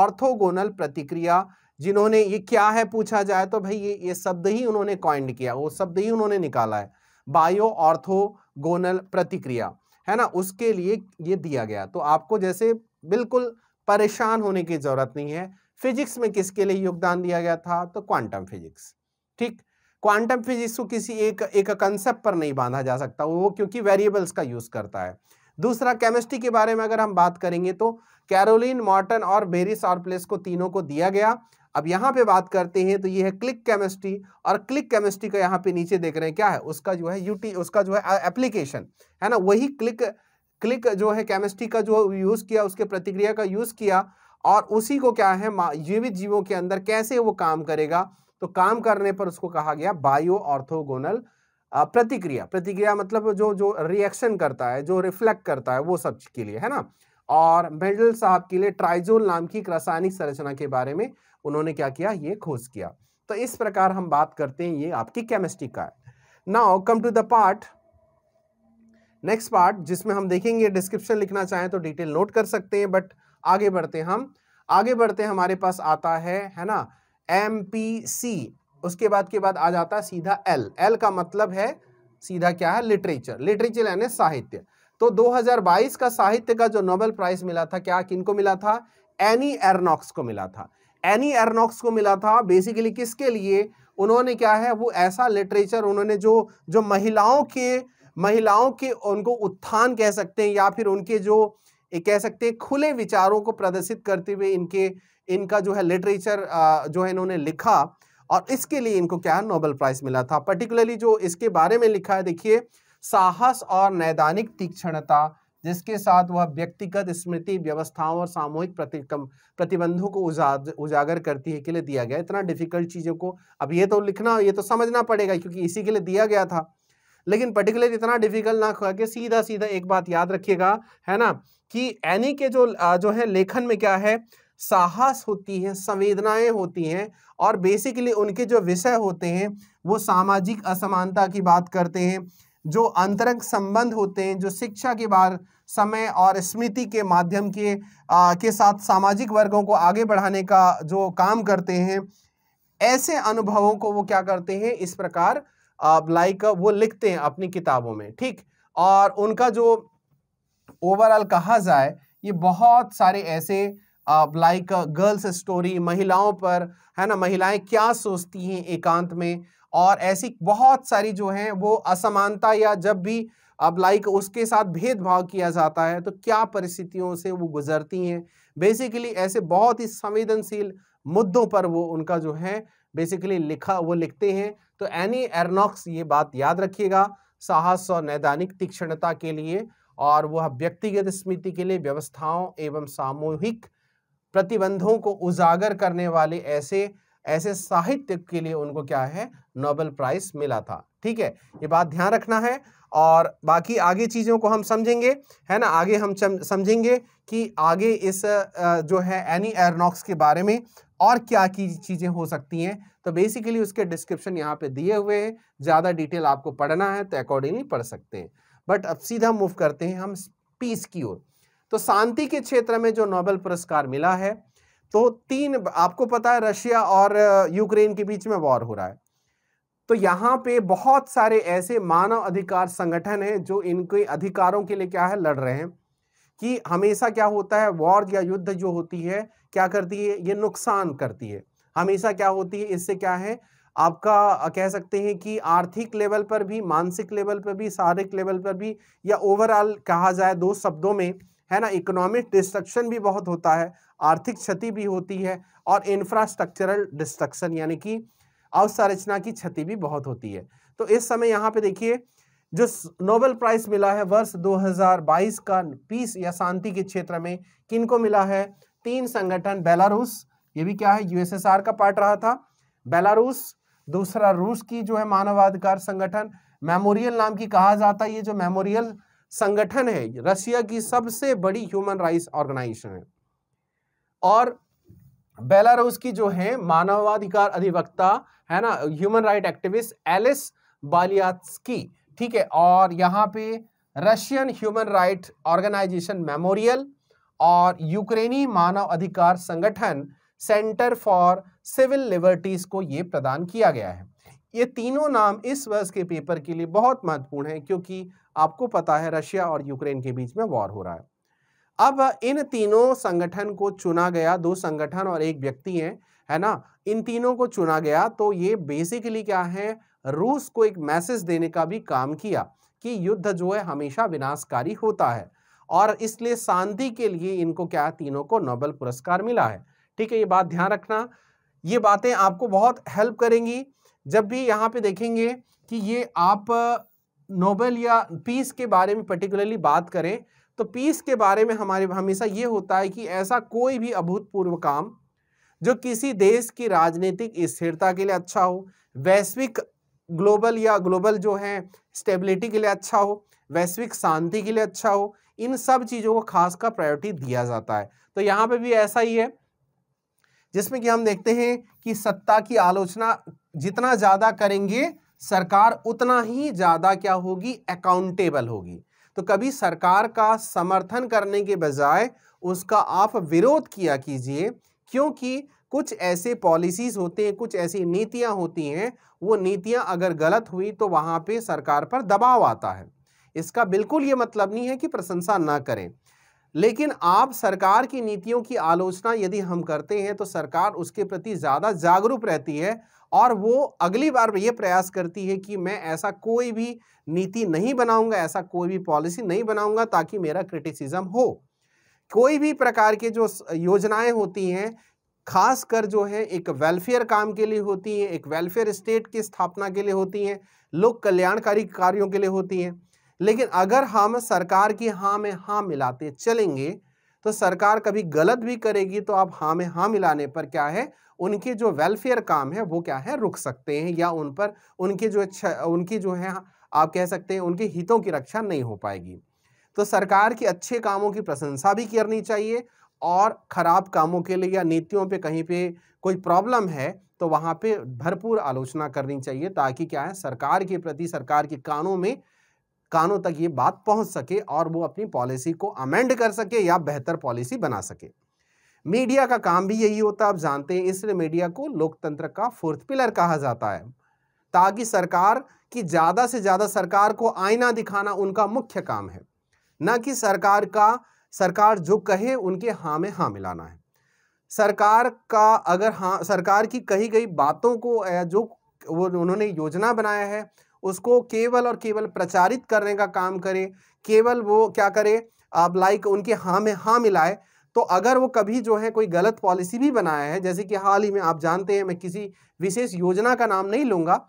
ऑर्थोगोनल प्रतिक्रिया जिन्होंने ये क्या है पूछा जाए तो भाई ये ये शब्द ही उन्होंने कॉइंड किया वो शब्द ही उन्होंने निकाला है बायो ऑर्थोगोनल प्रतिक्रिया है ना उसके लिए ये दिया गया तो आपको जैसे बिल्कुल परेशान होने की ज़रूरत नहीं है फिजिक्स में किसके लिए योगदान दिया गया था तो क्वांटम फिजिक्स ठीक क्वांटम फिजिक्स को किसी एक एक कंसेप्ट पर नहीं बांधा जा सकता वो क्योंकि वेरिएबल्स का यूज करता है दूसरा केमिस्ट्री के बारे में अगर हम बात करेंगे तो कैरोलिन मॉर्टन और बेरिस और प्लेस को तीनों को दिया गया अब यहाँ पे बात करते हैं तो ये है क्लिक केमिस्ट्री और क्लिक केमिस्ट्री का यहाँ पे नीचे देख रहे हैं क्या है उसका जो है यूटी उसका जो है एप्लीकेशन है ना वही क्लिक क्लिक जो है केमिस्ट्री का जो यूज़ किया उसके प्रतिक्रिया का यूज़ किया और उसी को क्या है जीवित जीवों के अंदर कैसे वो काम करेगा तो काम करने पर उसको कहा गया बायो ऑर्थोगोनल प्रतिक्रिया प्रतिक्रिया मतलब जो जो रिएक्शन करता है जो रिफ्लेक्ट करता है वो सब के लिए है ना और मेडल साहब के लिए ट्राइजोल नाम की रासायनिक संरचना के बारे में उन्होंने क्या किया ये खोज किया तो इस प्रकार हम बात करते हैं ये आपकी केमिस्ट्री का है now come to the part next part जिसमें हम देखेंगे डिस्क्रिप्शन लिखना चाहें तो डिटेल नोट कर सकते हैं बट आगे बढ़ते हम आगे बढ़ते हमारे पास आता है है ना एम पी सी उसके बाद के बाद आ जाता है सीधा एल एल का मतलब है सीधा क्या है लिटरेचर लिटरेचर यानी साहित्य तो 2022 का साहित्य का जो नोबेल प्राइज मिला था क्या किनको मिला था एनी एरनॉक्स को मिला था एनी एरनॉक्स को मिला था बेसिकली किसके लिए उन्होंने क्या है वो ऐसा लिटरेचर उन्होंने जो जो महिलाओं के महिलाओं के उनको उत्थान कह सकते हैं या फिर उनके जो एक कह सकते हैं खुले विचारों को प्रदर्शित करते हुए इनके इनका जो है लिटरेचर जो है इन्होंने लिखा और इसके लिए इनको क्या नोबेल प्राइज़ मिला था पर्टिकुलरली जो इसके बारे में लिखा है देखिए साहस और नैदानिक तीक्ष्णता जिसके साथ वह व्यक्तिगत स्मृति व्यवस्थाओं और सामूहिक प्रतिकम प्रतिबंधों को उजागर उजागर करती है के लिए दिया गया इतना डिफिकल्ट चीज़ों को अब ये तो लिखना ये तो समझना पड़ेगा क्योंकि इसी के लिए दिया गया था लेकिन पर्टिकुलर इतना डिफिकल्ट ना कि सीधा सीधा एक बात याद रखिएगा है ना कि एनी के जो जो है लेखन में क्या है साहस होती है संवेदनाएं होती हैं और बेसिकली उनके जो विषय होते हैं वो सामाजिक असमानता की बात करते हैं जो अंतरंग संबंध होते हैं जो शिक्षा के बार समय और स्मृति के माध्यम के आ, के साथ सामाजिक वर्गों को आगे बढ़ाने का जो काम करते हैं ऐसे अनुभवों को वो क्या करते हैं इस प्रकार लाइक वो लिखते हैं अपनी किताबों में ठीक और उनका जो ओवरऑल कहा जाए ये बहुत सारे ऐसे लाइक गर्ल्स स्टोरी महिलाओं पर है ना महिलाएं क्या सोचती हैं एकांत में और ऐसी बहुत सारी जो हैं वो असमानता या जब भी अब लाइक उसके साथ भेदभाव किया जाता है तो क्या परिस्थितियों से वो गुजरती हैं बेसिकली ऐसे बहुत ही संवेदनशील मुद्दों पर वो उनका जो है बेसिकली लिखा वो लिखते हैं तो एनी एरनॉक्स ये बात याद रखिएगा साहस और नैदानिक तीक्ष्णता के लिए और वह व्यक्तिगत स्मृति के लिए व्यवस्थाओं एवं सामूहिक प्रतिबंधों को उजागर करने वाले ऐसे ऐसे साहित्य के लिए उनको क्या है नोबेल प्राइज मिला था ठीक है ये बात ध्यान रखना है और बाकी आगे चीज़ों को हम समझेंगे है ना आगे हम समझेंगे कि आगे इस जो है एनी एरनॉक्स के बारे में और क्या की चीज़ें हो सकती हैं तो बेसिकली उसके डिस्क्रिप्शन यहाँ पे दिए हुए हैं ज़्यादा डिटेल आपको पढ़ना है तो अकॉर्डिंगली पढ़ सकते हैं बट अब सीधा मूव करते हैं हम पीस की ओर तो शांति के क्षेत्र में जो नोबेल पुरस्कार मिला है तो तीन आपको पता है रशिया और यूक्रेन के बीच में वॉर हो रहा है तो यहाँ पे बहुत सारे ऐसे मानव अधिकार संगठन हैं जो इनके अधिकारों के लिए क्या है लड़ रहे हैं कि हमेशा क्या होता है वॉर या युद्ध जो होती है क्या करती है ये नुकसान करती है हमेशा क्या होती है इससे क्या है आपका कह सकते हैं कि आर्थिक लेवल पर भी मानसिक लेवल पर भी शारीरिक लेवल पर भी या ओवरऑल कहा जाए दो शब्दों में है ना इकोनॉमिक डिस्ट्रक्शन भी बहुत होता है आर्थिक क्षति भी होती है और इंफ्रास्ट्रक्चरल डिस्ट्रक्शन यानी कि अवसंरचना की क्षति भी बहुत होती है तो इस समय यहाँ पे देखिए जो नोबेल प्राइज मिला है वर्ष 2022 का पीस या शांति के क्षेत्र में किनको मिला है तीन संगठन बेलारूस ये भी क्या है यूएसएसआर का पार्ट रहा था बेलारूस दूसरा रूस की जो है मानवाधिकार संगठन मेमोरियल नाम की कहा जाता है ये जो मेमोरियल संगठन है रशिया की सबसे बड़ी ह्यूमन राइट्स ऑर्गेनाइजेशन है और बेलारूस की जो है मानवाधिकार अधिवक्ता है ना ह्यूमन राइट एक्टिविस्ट एलिस बालिया ठीक है और यहाँ पे Russian human right organisation memorial और यूक्रेनी मानव अधिकार संगठन सेंटर फॉर सिविल लिबर्टीज को ये प्रदान किया गया है ये तीनों नाम इस वर्ष के पेपर के लिए बहुत महत्वपूर्ण है क्योंकि आपको पता है रशिया और यूक्रेन के बीच में वॉर हो रहा है अब इन तीनों संगठन को चुना गया दो संगठन और एक व्यक्ति हैं है ना इन तीनों को चुना गया तो ये बेसिकली क्या है रूस को एक मैसेज देने का भी काम किया कि युद्ध जो है हमेशा विनाशकारी होता है और इसलिए शांति के लिए इनको क्या तीनों को नोबेल पुरस्कार मिला है ठीक है ये बात ध्यान रखना ये बातें आपको बहुत हेल्प करेंगी जब भी यहाँ पे देखेंगे कि ये आप नोबेल या पीस के बारे में पर्टिकुलरली बात करें तो पीस के बारे में हमारे हमेशा ये होता है कि ऐसा कोई भी अभूतपूर्व काम जो किसी देश की राजनीतिक स्थिरता के लिए अच्छा हो वैश्विक ग्लोबल या ग्लोबल जो है स्टेबिलिटी के लिए अच्छा हो वैश्विक शांति के लिए अच्छा हो इन सब चीज़ों को खास का प्रायोरिटी दिया जाता है तो यहाँ पे भी ऐसा ही है जिसमें कि हम देखते हैं कि सत्ता की आलोचना जितना ज़्यादा करेंगे सरकार उतना ही ज़्यादा क्या होगी अकाउंटेबल होगी तो कभी सरकार का समर्थन करने के बजाय उसका आप विरोध किया कीजिए क्योंकि कुछ ऐसे पॉलिसीज़ होते हैं कुछ ऐसी नीतियां होती हैं वो नीतियां अगर गलत हुई तो वहां पे सरकार पर दबाव आता है इसका बिल्कुल ये मतलब नहीं है कि प्रशंसा ना करें लेकिन आप सरकार की नीतियों की आलोचना यदि हम करते हैं तो सरकार उसके प्रति ज़्यादा जागरूक रहती है और वो अगली बार ये प्रयास करती है कि मैं ऐसा कोई भी नीति नहीं बनाऊंगा ऐसा कोई भी पॉलिसी नहीं बनाऊंगा ताकि मेरा क्रिटिसिज्म हो कोई भी प्रकार के जो योजनाएं होती हैं खासकर जो है एक वेलफेयर काम के लिए होती हैं एक वेलफेयर स्टेट की स्थापना के लिए होती हैं लोक कल्याणकारी कार्यों के लिए होती हैं लेकिन अगर हम सरकार की हाँ में हाँ मिलाते चलेंगे तो सरकार कभी गलत भी करेगी तो आप हाँ में हाँ मिलाने पर क्या है उनके जो वेलफेयर काम है वो क्या है रुक सकते हैं या उन पर उनके जो उनकी जो है आप कह सकते हैं उनके हितों की रक्षा नहीं हो पाएगी तो सरकार के अच्छे कामों की प्रशंसा भी करनी चाहिए और ख़राब कामों के लिए या नीतियों पे कहीं पे कोई प्रॉब्लम है तो वहाँ पे भरपूर आलोचना करनी चाहिए ताकि क्या है सरकार के प्रति सरकार के कानों में कानों तक ये बात पहुंच सके और वो अपनी पॉलिसी को अमेंड कर सके या बेहतर पॉलिसी बना सके मीडिया का काम भी यही होता है आप जानते हैं इसलिए मीडिया को लोकतंत्र का फोर्थ पिलर कहा जाता है ताकि सरकार की ज़्यादा से ज़्यादा सरकार को आईना दिखाना उनका मुख्य काम है न कि सरकार का सरकार जो कहे उनके हाँ में हाँ मिलाना है सरकार का अगर हाँ सरकार की कही गई बातों को जो वो उन्होंने योजना बनाया है उसको केवल और केवल प्रचारित करने का काम करे केवल वो क्या करे आप लाइक उनके हाँ में हाँ मिलाए तो अगर वो कभी जो है कोई गलत पॉलिसी भी बनाया है जैसे कि हाल ही में आप जानते हैं मैं किसी विशेष योजना का नाम नहीं लूंगा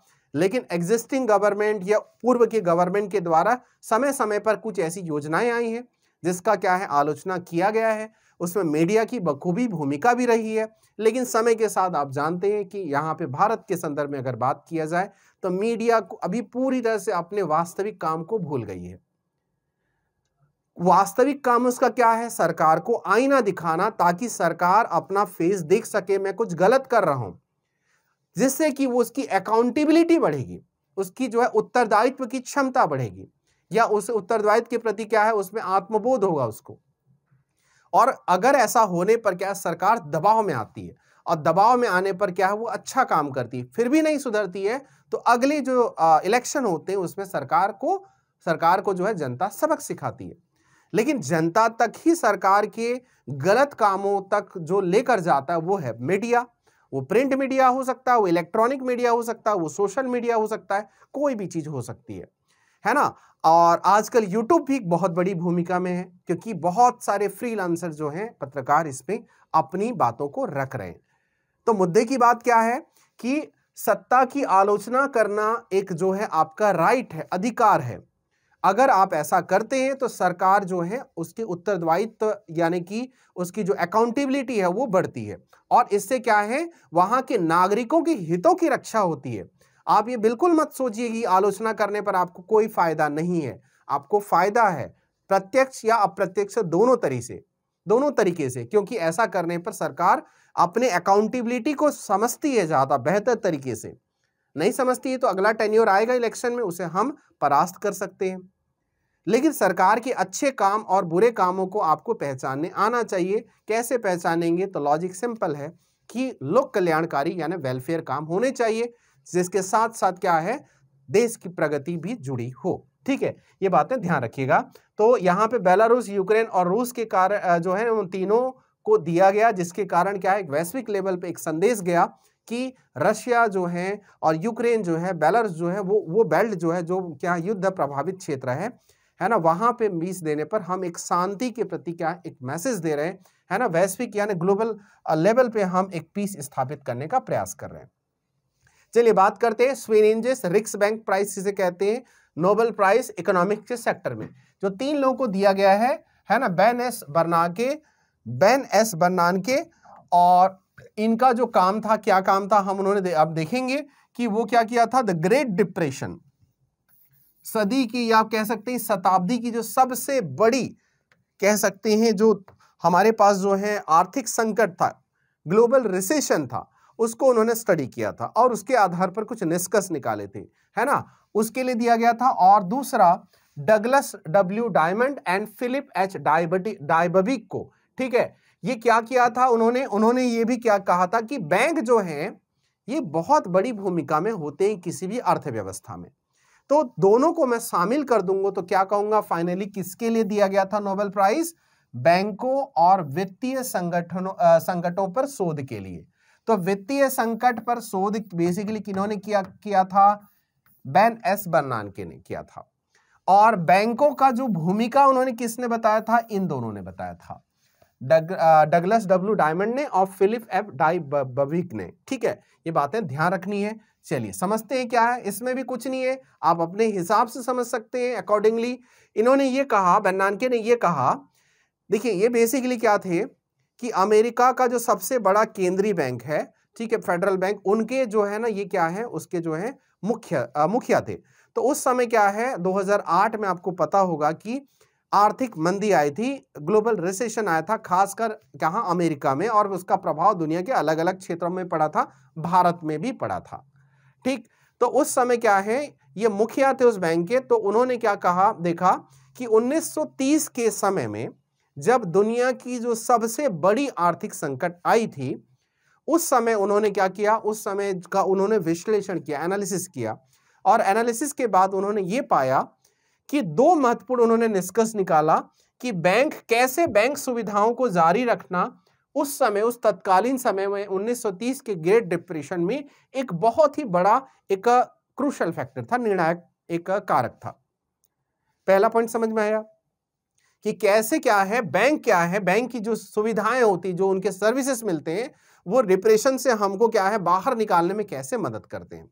लेकिन एग्जिस्टिंग गवर्नमेंट या पूर्व के गवर्नमेंट के द्वारा समय समय पर कुछ ऐसी योजनाएं आई हैं जिसका क्या है आलोचना किया गया है उसमें मीडिया की बखूबी भूमिका भी रही है लेकिन समय के साथ आप जानते हैं कि यहाँ पे भारत के संदर्भ में अगर बात किया जाए तो मीडिया को अभी पूरी तरह से अपने वास्तविक काम को भूल गई है वास्तविक काम उसका क्या है सरकार को आईना दिखाना ताकि सरकार अपना फेस देख सके मैं कुछ गलत कर रहा हूं जिससे कि वो उसकी अकाउंटेबिलिटी बढ़ेगी उसकी जो है उत्तरदायित्व की क्षमता बढ़ेगी या उस उत्तरदायित्व के प्रति क्या है उसमें आत्मबोध होगा उसको और अगर ऐसा होने पर क्या सरकार दबाव में आती है और दबाव में आने पर क्या है वो अच्छा काम करती है फिर भी नहीं सुधरती है तो अगले जो इलेक्शन होते हैं उसमें सरकार को सरकार को जो है जनता सबक सिखाती है लेकिन जनता तक ही सरकार के गलत कामों तक जो लेकर जाता है वो है मीडिया वो प्रिंट मीडिया हो सकता है वो इलेक्ट्रॉनिक मीडिया हो सकता है वो सोशल मीडिया हो सकता है कोई भी चीज़ हो सकती है है ना और आजकल यूट्यूब भी बहुत बड़ी भूमिका में है क्योंकि बहुत सारे फ्रीलांसर जो हैं पत्रकार इसमें अपनी बातों को रख रहे हैं तो मुद्दे की बात क्या है कि सत्ता की आलोचना करना एक जो है आपका राइट है अधिकार है अगर आप ऐसा करते हैं तो सरकार जो है उसके उत्तरदायित्व यानी कि उसकी जो अकाउंटेबिलिटी है वो बढ़ती है और इससे क्या है वहां के नागरिकों के हितों की रक्षा होती है आप ये बिल्कुल मत सोचिए कि आलोचना करने पर आपको कोई फायदा नहीं है आपको फायदा है प्रत्यक्ष या अप्रत्यक्ष दोनों तरीके से दोनों तरीके से क्योंकि ऐसा करने पर सरकार अपने अकाउंटेबिलिटी को समझती है ज़्यादा बेहतर तरीके से नहीं समझती है तो अगला टेन्योर आएगा इलेक्शन में उसे हम परास्त कर सकते हैं लेकिन सरकार के अच्छे काम और बुरे कामों को आपको पहचानने आना चाहिए कैसे पहचानेंगे तो लॉजिक सिंपल है कि लोक कल्याणकारी यानी वेलफेयर काम होने चाहिए जिसके साथ साथ क्या है देश की प्रगति भी जुड़ी हो ठीक है ये बातें ध्यान रखिएगा तो यहाँ पे बेलारूस यूक्रेन और रूस के कारण जो है उन तीनों को दिया गया जिसके कारण क्या है वैश्विक लेवल पे एक संदेश गया कि रशिया जो है और यूक्रेन जो है बेलारूस जो है वो वो बेल्ट जो है जो क्या युद्ध प्रभावित क्षेत्र है है ना वहाँ पे मीस देने पर हम एक शांति के प्रति क्या एक मैसेज दे रहे हैं है ना वैश्विक यानी ग्लोबल लेवल पे हम एक पीस स्थापित करने का प्रयास कर रहे हैं चलिए बात करते हैं स्विनेंजेस रिक्स बैंक प्राइस जिसे कहते हैं नोबेल प्राइज इकोनॉमिक्स के सेक्टर में जो तीन लोगों को दिया गया है है ना बेन एस बर्ना के बेन एस बर्नान के और इनका जो काम था क्या काम था हम उन्होंने दे, देखेंगे कि वो क्या किया था द ग्रेट डिप्रेशन सदी की या आप कह सकते हैं शताब्दी की जो सबसे बड़ी कह सकते हैं जो हमारे पास जो है आर्थिक संकट था ग्लोबल रिसेशन था उसको उन्होंने स्टडी किया था और उसके आधार पर कुछ निष्कर्ष निकाले थे है ना उसके लिए दिया गया था और दूसरा Douglas W Diamond and Philip H डायबी डायबिक को ठीक है ये क्या किया था उन्होंने उन्होंने ये भी क्या कहा था कि बैंक जो है ये बहुत बड़ी भूमिका में होते हैं किसी भी अर्थव्यवस्था में तो दोनों को मैं शामिल कर दूंगा तो क्या कहूंगा फाइनली किसके लिए दिया गया था नोबेल प्राइज बैंकों और वित्तीय संगठनों संगठनों पर शोध के लिए तो वित्तीय संकट पर शोध बेसिकली किन्होंने किया किया था बैन एस बर्नान के ने किया था और बैंकों का जो भूमिका उन्होंने किसने बताया था इन दोनों ने बताया था डगलस डब्ल्यू डायमंड ने और फिलिप एफ डाई बबिक ने ठीक है ये बातें ध्यान रखनी है चलिए समझते हैं क्या है इसमें भी कुछ नहीं है आप अपने हिसाब से समझ सकते हैं अकॉर्डिंगली इन्होंने ये कहा बेनानके ने ये कहा देखिए ये बेसिकली क्या थे कि अमेरिका का जो सबसे बड़ा केंद्रीय बैंक है ठीक है फेडरल बैंक उनके जो है ना ये क्या है उसके जो है मुख्य मुखिया थे तो उस समय क्या है 2008 में आपको पता होगा कि आर्थिक मंदी आई थी ग्लोबल रिसेशन आया था खासकर कहाँ अमेरिका में और उसका प्रभाव दुनिया के अलग अलग क्षेत्रों में पड़ा था भारत में भी पड़ा था ठीक तो उस समय क्या है ये मुखिया थे उस बैंक के तो उन्होंने क्या कहा देखा कि 1930 के समय में जब दुनिया की जो सबसे बड़ी आर्थिक संकट आई थी उस समय उन्होंने क्या किया उस समय का उन्होंने विश्लेषण किया एनालिसिस किया और एनालिसिस के बाद उन्होंने ये पाया कि दो महत्वपूर्ण उन्होंने निष्कर्ष निकाला कि बैंक कैसे बैंक सुविधाओं को जारी रखना उस समय उस तत्कालीन समय में 1930 के ग्रेट डिप्रेशन में एक बहुत ही बड़ा एक क्रूशल फैक्टर था निर्णायक एक कारक था पहला पॉइंट समझ में आया कि कैसे क्या है बैंक क्या है बैंक की जो सुविधाएं होती जो उनके सर्विसेज मिलते हैं वो डिप्रेशन से हमको क्या है बाहर निकालने में कैसे मदद करते हैं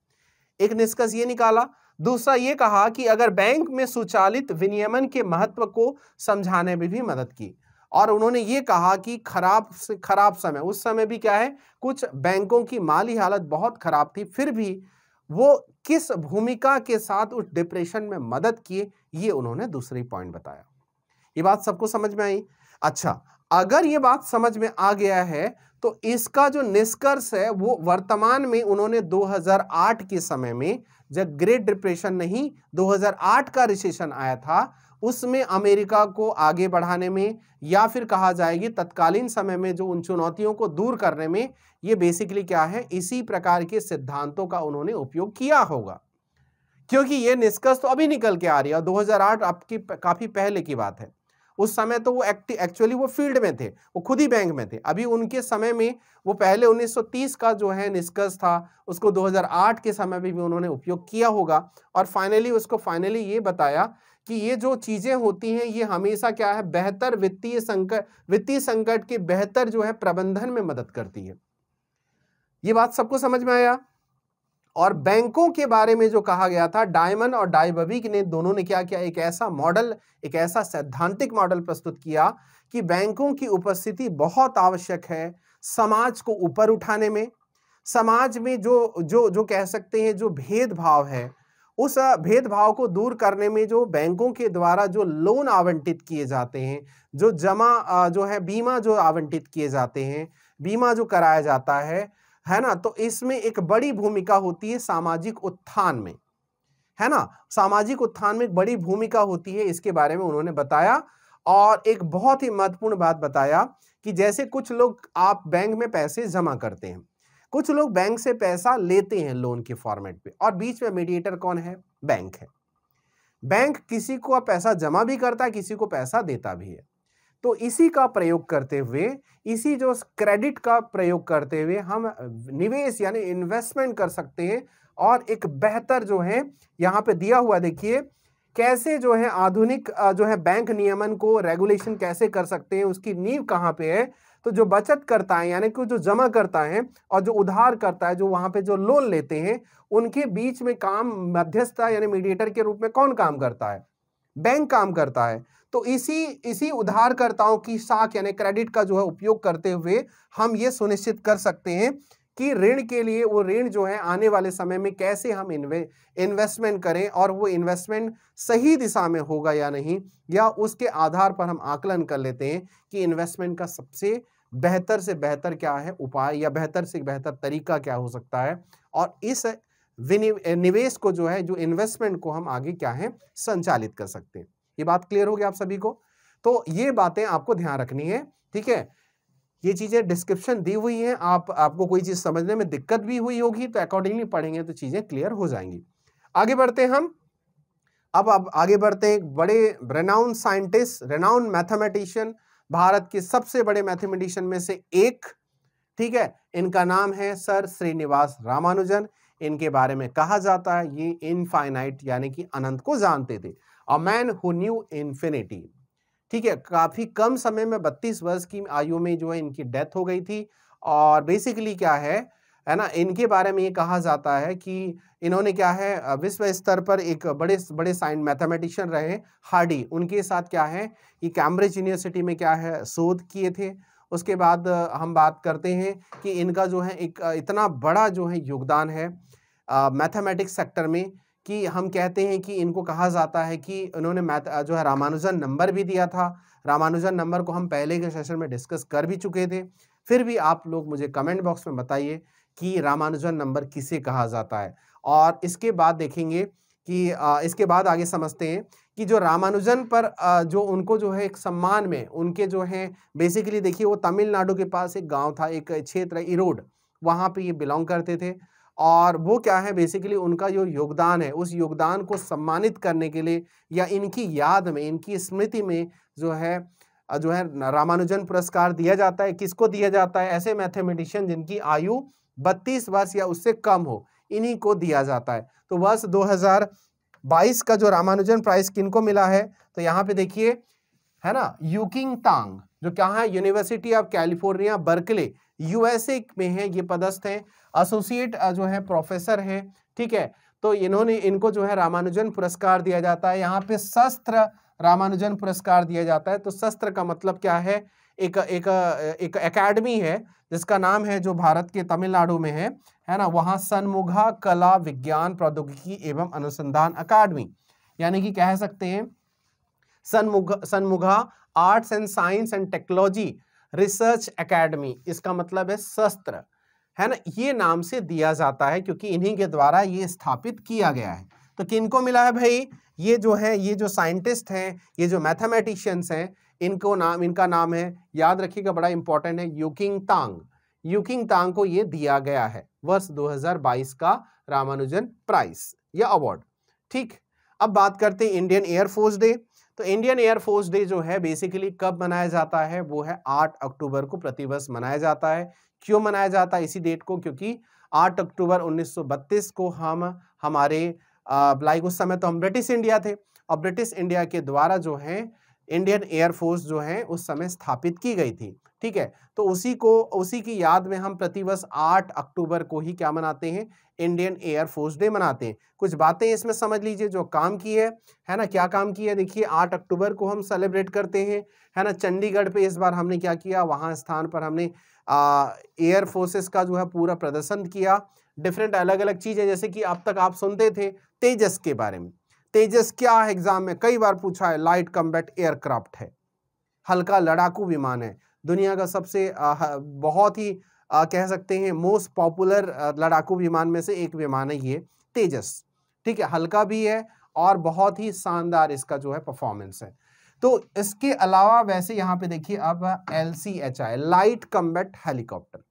एक निष्कर्ष ये निकाला दूसरा ये कहा कि अगर बैंक में सुचालित विनियमन के महत्व को समझाने में भी मदद की और उन्होंने ये कहा कि खराब से खराब समय उस समय भी क्या है कुछ बैंकों की माली हालत बहुत खराब थी फिर भी वो किस भूमिका के साथ उस डिप्रेशन में मदद किए ये उन्होंने दूसरी पॉइंट बताया ये बात सबको समझ में आई अच्छा अगर ये बात समझ में आ गया है तो इसका जो निष्कर्ष है वो वर्तमान में उन्होंने 2008 के समय में जब ग्रेट डिप्रेशन नहीं 2008 का रिसेशन आया था उसमें अमेरिका को आगे बढ़ाने में या फिर कहा जाएगी तत्कालीन समय में जो उन चुनौतियों को दूर करने में ये बेसिकली क्या है इसी प्रकार के सिद्धांतों का उन्होंने उपयोग किया होगा क्योंकि ये निष्कर्ष तो अभी निकल के आ रही है और 2008 आपकी काफ़ी पहले की बात है उस समय तो वो एक्टिव एक्चुअली वो फील्ड में थे वो खुद ही बैंक में थे अभी उनके समय में वो पहले 1930 का जो है निष्कर्ष था उसको 2008 के समय भी उन्होंने उपयोग किया होगा और फाइनली उसको फाइनली ये बताया कि ये जो चीज़ें होती हैं ये हमेशा क्या है बेहतर वित्तीय संकट वित्तीय संकट के बेहतर जो है प्रबंधन में मदद करती है ये बात सबको समझ में आया और बैंकों के बारे में जो कहा गया था डायमंड और डायबिक ने दोनों ने क्या किया एक ऐसा मॉडल एक ऐसा सैद्धांतिक मॉडल प्रस्तुत किया कि बैंकों की उपस्थिति बहुत आवश्यक है समाज को ऊपर उठाने में समाज में जो जो जो कह सकते हैं जो भेदभाव है उस भेदभाव को दूर करने में जो बैंकों के द्वारा जो लोन आवंटित किए जाते हैं जो जमा जो है बीमा जो आवंटित किए जाते हैं बीमा जो कराया जाता है है ना तो इसमें एक बड़ी भूमिका होती है सामाजिक उत्थान में है ना सामाजिक उत्थान में एक बड़ी भूमिका होती है इसके बारे में उन्होंने बताया और एक बहुत ही महत्वपूर्ण बात बताया कि जैसे कुछ लोग आप बैंक में पैसे जमा करते हैं कुछ लोग बैंक से पैसा लेते हैं लोन के फॉर्मेट पे और बीच में मीडिएटर कौन है बैंक है बैंक किसी को पैसा जमा भी करता है किसी को पैसा देता भी है तो इसी का प्रयोग करते हुए इसी जो क्रेडिट का प्रयोग करते हुए हम निवेश यानी इन्वेस्टमेंट कर सकते हैं और एक बेहतर जो है यहाँ पे दिया हुआ देखिए कैसे जो है आधुनिक जो है बैंक नियमन को रेगुलेशन कैसे कर सकते हैं उसकी नींव कहाँ पे है तो जो बचत करता है यानी कि जो जमा करता है और जो उधार करता है जो वहाँ पे जो लोन लेते हैं उनके बीच में काम मध्यस्थता यानी मीडिएटर के रूप में कौन काम करता है बैंक काम करता है तो इसी इसी उधारकर्ताओं की साख यानी क्रेडिट का जो है उपयोग करते हुए हम ये सुनिश्चित कर सकते हैं कि ऋण के लिए वो ऋण जो है आने वाले समय में कैसे हम इन्वे इन्वेस्टमेंट करें और वो इन्वेस्टमेंट सही दिशा में होगा या नहीं या उसके आधार पर हम आकलन कर लेते हैं कि इन्वेस्टमेंट का सबसे बेहतर से बेहतर क्या है उपाय या बेहतर से बेहतर तरीका क्या हो सकता है और इस निवेश को जो है जो इन्वेस्टमेंट को हम आगे क्या है संचालित कर सकते हैं ये बात क्लियर होगी आप सभी को तो ये बातें आपको ध्यान रखनी है ठीक है ये चीज़ें डिस्क्रिप्शन दी हुई है आप आपको कोई चीज़ समझने में दिक्कत भी हुई होगी तो अकॉर्डिंगली पढ़ेंगे तो चीज़ें क्लियर हो जाएंगी आगे बढ़ते हैं हम अब अब आगे बढ़ते हैं बड़े renowned scientist renowned mathematician Bharat के सबसे बड़े मैथमेटिशियन में से एक ठीक है इनका नाम है सर श्रीनिवास रामानुजन इनके बारे में कहा जाता है ये इनफाइनाइट यानी कि अनंत को जानते थे a man who knew infinity ठीक है काफ़ी कम समय में बत्तीस वर्ष की आयु में जो है इनकी डेथ हो गई थी और बेसिकली क्या है है ना इनके बारे में ये कहा जाता है कि इन्होंने क्या है विश्व स्तर पर एक बड़े बड़े साइंस मैथमेटिशियन रहे हार्डी उनके साथ क्या है कि कैम्ब्रिज यूनिवर्सिटी में क्या है शोध किए थे उसके बाद हम बात करते हैं कि इनका जो है एक इतना बड़ा जो है योगदान है मैथमेटिक्स सेक्टर में कि हम कहते हैं कि इनको कहा जाता है कि उन्होंने मैथ जो है रामानुजन नंबर भी दिया था रामानुजन नंबर को हम पहले के सेशन में डिस्कस कर भी चुके थे फिर भी आप लोग मुझे कमेंट बॉक्स में बताइए कि रामानुजन नंबर किसे कहा जाता है और इसके बाद देखेंगे कि इसके बाद आगे समझते हैं कि जो रामानुजन पर जो उनको जो है एक सम्मान में उनके जो हैं बेसिकली देखिए वो तमिलनाडु के पास एक गांव था एक क्षेत्र इरोड वहाँ पे ये बिलोंग करते थे और वो क्या है बेसिकली उनका जो योगदान है उस योगदान को सम्मानित करने के लिए या इनकी याद में इनकी स्मृति में जो है जो है रामानुजन पुरस्कार दिया जाता है किसको दिया जाता है ऐसे मैथमेटिशियन जिनकी आयु बत्तीस वर्ष या उससे कम हो इन्हीं को दिया जाता है तो वर्ष 2022 का जो रामानुजन प्राइस किनको मिला है तो यहाँ पे देखिए है ना यूकिंग तांग जो क्या है University of California Berkeley USA में है ये पदस्थ है एसोसिएट जो है प्रोफेसर है ठीक है तो इन्होंने इनको जो है रामानुजन पुरस्कार दिया जाता है यहाँ पे शस्त्र रामानुजन पुरस्कार दिया जाता है तो शस्त्र का मतलब क्या है एक एक एक एकेडमी है जिसका नाम है जो भारत के तमिलनाडु में है है ना वहाँ सनमुघा कला विज्ञान प्रौद्योगिकी एवं अनुसंधान अकाडमी यानी कि कह सकते हैं सनमुघ Shanmugha arts and science and technology research academy इसका मतलब है शस्त्र है ना ये नाम से दिया जाता है क्योंकि इन्हीं के द्वारा ये स्थापित किया गया है तो किनको मिला है भाई ये जो है ये जो साइंटिस्ट हैं ये जो मैथमेटिशियंस हैं इनको नाम इनका नाम है याद रखिएगा बड़ा इंपॉर्टेंट है युकिंग तांग युकिंग तांग को ये दिया गया है वर्ष 2022 का रामानुजन प्राइस या अवार्ड ठीक अब बात करते हैं इंडियन एयरफोर्स डे तो इंडियन एयरफोर्स डे जो है बेसिकली कब मनाया जाता है वो है आठ अक्टूबर को प्रतिवर्ष मनाया जाता है क्यों मनाया जाता है इसी डेट को क्योंकि आठ अक्टूबर 1932 को हम हमारे लाइक उस समय तो हम ब्रिटिश इंडिया थे और ब्रिटिश इंडिया के द्वारा जो है इंडियन एयरफोर्स जो है उस समय स्थापित की गई थी ठीक है तो उसी को उसी की याद में हम प्रतिवर्ष 8 अक्टूबर को ही क्या मनाते हैं इंडियन एयरफोर्स डे मनाते हैं कुछ बातें इसमें समझ लीजिए जो काम की है है ना क्या काम की है देखिए 8 अक्टूबर को हम सेलिब्रेट करते हैं है ना चंडीगढ़ पे इस बार हमने क्या किया वहाँ स्थान पर हमने एयर फोर्सेस का जो है पूरा प्रदर्शन किया डिफरेंट अलग अलग चीज़ें जैसे कि अब तक आप सुनते थे तेजस के बारे में तेजस क्या है एग्जाम में कई बार पूछा है लाइट कम्बैट एयरक्राफ्ट है हल्का लड़ाकू विमान है दुनिया का सबसे बहुत ही कह सकते हैं मोस्ट पॉपुलर लड़ाकू विमान में से एक विमान है ये तेजस ठीक है हल्का भी है और बहुत ही शानदार इसका जो है परफॉर्मेंस है तो इसके अलावा वैसे यहाँ पे देखिए अब L C H I light combat helicopter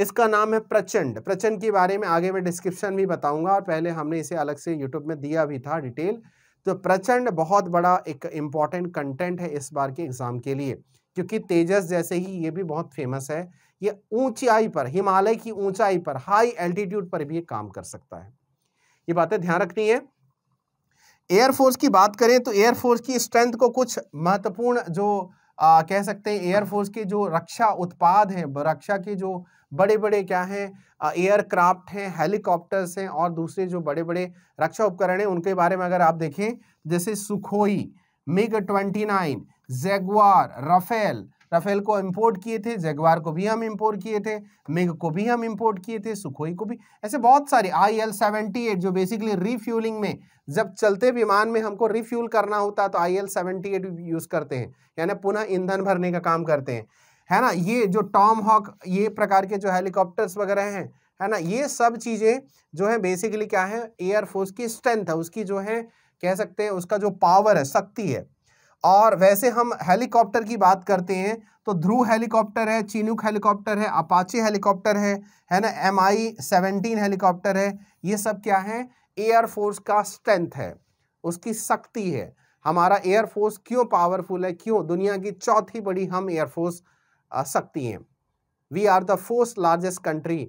इसका नाम है प्रचंड प्रचंड के बारे में आगे मैं डिस्क्रिप्शन भी बताऊंगा और पहले हमने इसे अलग से यूट्यूब में दिया भी था डिटेल तो प्रचंड बहुत बड़ा एक इम्पॉर्टेंट कंटेंट है इस बार के एग्ज़ाम के लिए क्योंकि तेजस जैसे ही ये भी बहुत फेमस है ये ऊंचाई पर हिमालय की ऊंचाई पर हाई एल्टीट्यूड पर भी काम कर सकता है ये बातें ध्यान रखनी है एयरफोर्स की बात करें तो एयरफोर्स की स्ट्रेंथ को कुछ महत्वपूर्ण जो आ, कह सकते हैं एयरफोर्स के जो रक्षा उत्पाद हैं रक्षा के जो बड़े बड़े क्या हैं एयरक्राफ्ट हैं हेलीकॉप्टर्स हैं और दूसरे जो बड़े बड़े रक्षा उपकरण हैं उनके बारे में अगर आप देखें जैसे Sukhoi MiG twenty nine Jaguar Rafale Rafale को इंपोर्ट किए थे जेगवार को भी हम इंपोर्ट किए थे मिग को भी हम इंपोर्ट किए थे सुखोई को भी ऐसे बहुत सारे आई एल सेवेंटी एट जो बेसिकली रिफ्यूलिंग में जब चलते विमान में हमको रिफ्यूल करना होता तो I L seventy eight use करते हैं यानी पुनः ईंधन भरने का काम करते हैं है ना ये जो टॉम हॉक ये प्रकार के जो हेलीकॉप्टर्स वगैरह हैं है ना ये सब चीज़ें जो है बेसिकली क्या है एयरफोर्स की स्ट्रेंथ है उसकी जो है कह सकते हैं उसका जो पावर है शक्ति है और वैसे हम हेलीकॉप्टर की बात करते हैं तो ध्रुव हेलीकॉप्टर है चिनुक हेलीकॉप्टर है अपाची हेलीकॉप्टर है है ना एम आई सेवनटीन हेलीकॉप्टर है ये सब क्या है एयरफोर्स का स्ट्रेंथ है उसकी शक्ति है हमारा एयरफोर्स क्यों पावरफुल है क्यों दुनिया की चौथी बड़ी हम एयरफोर्स सकती हैं we are the fourth largest country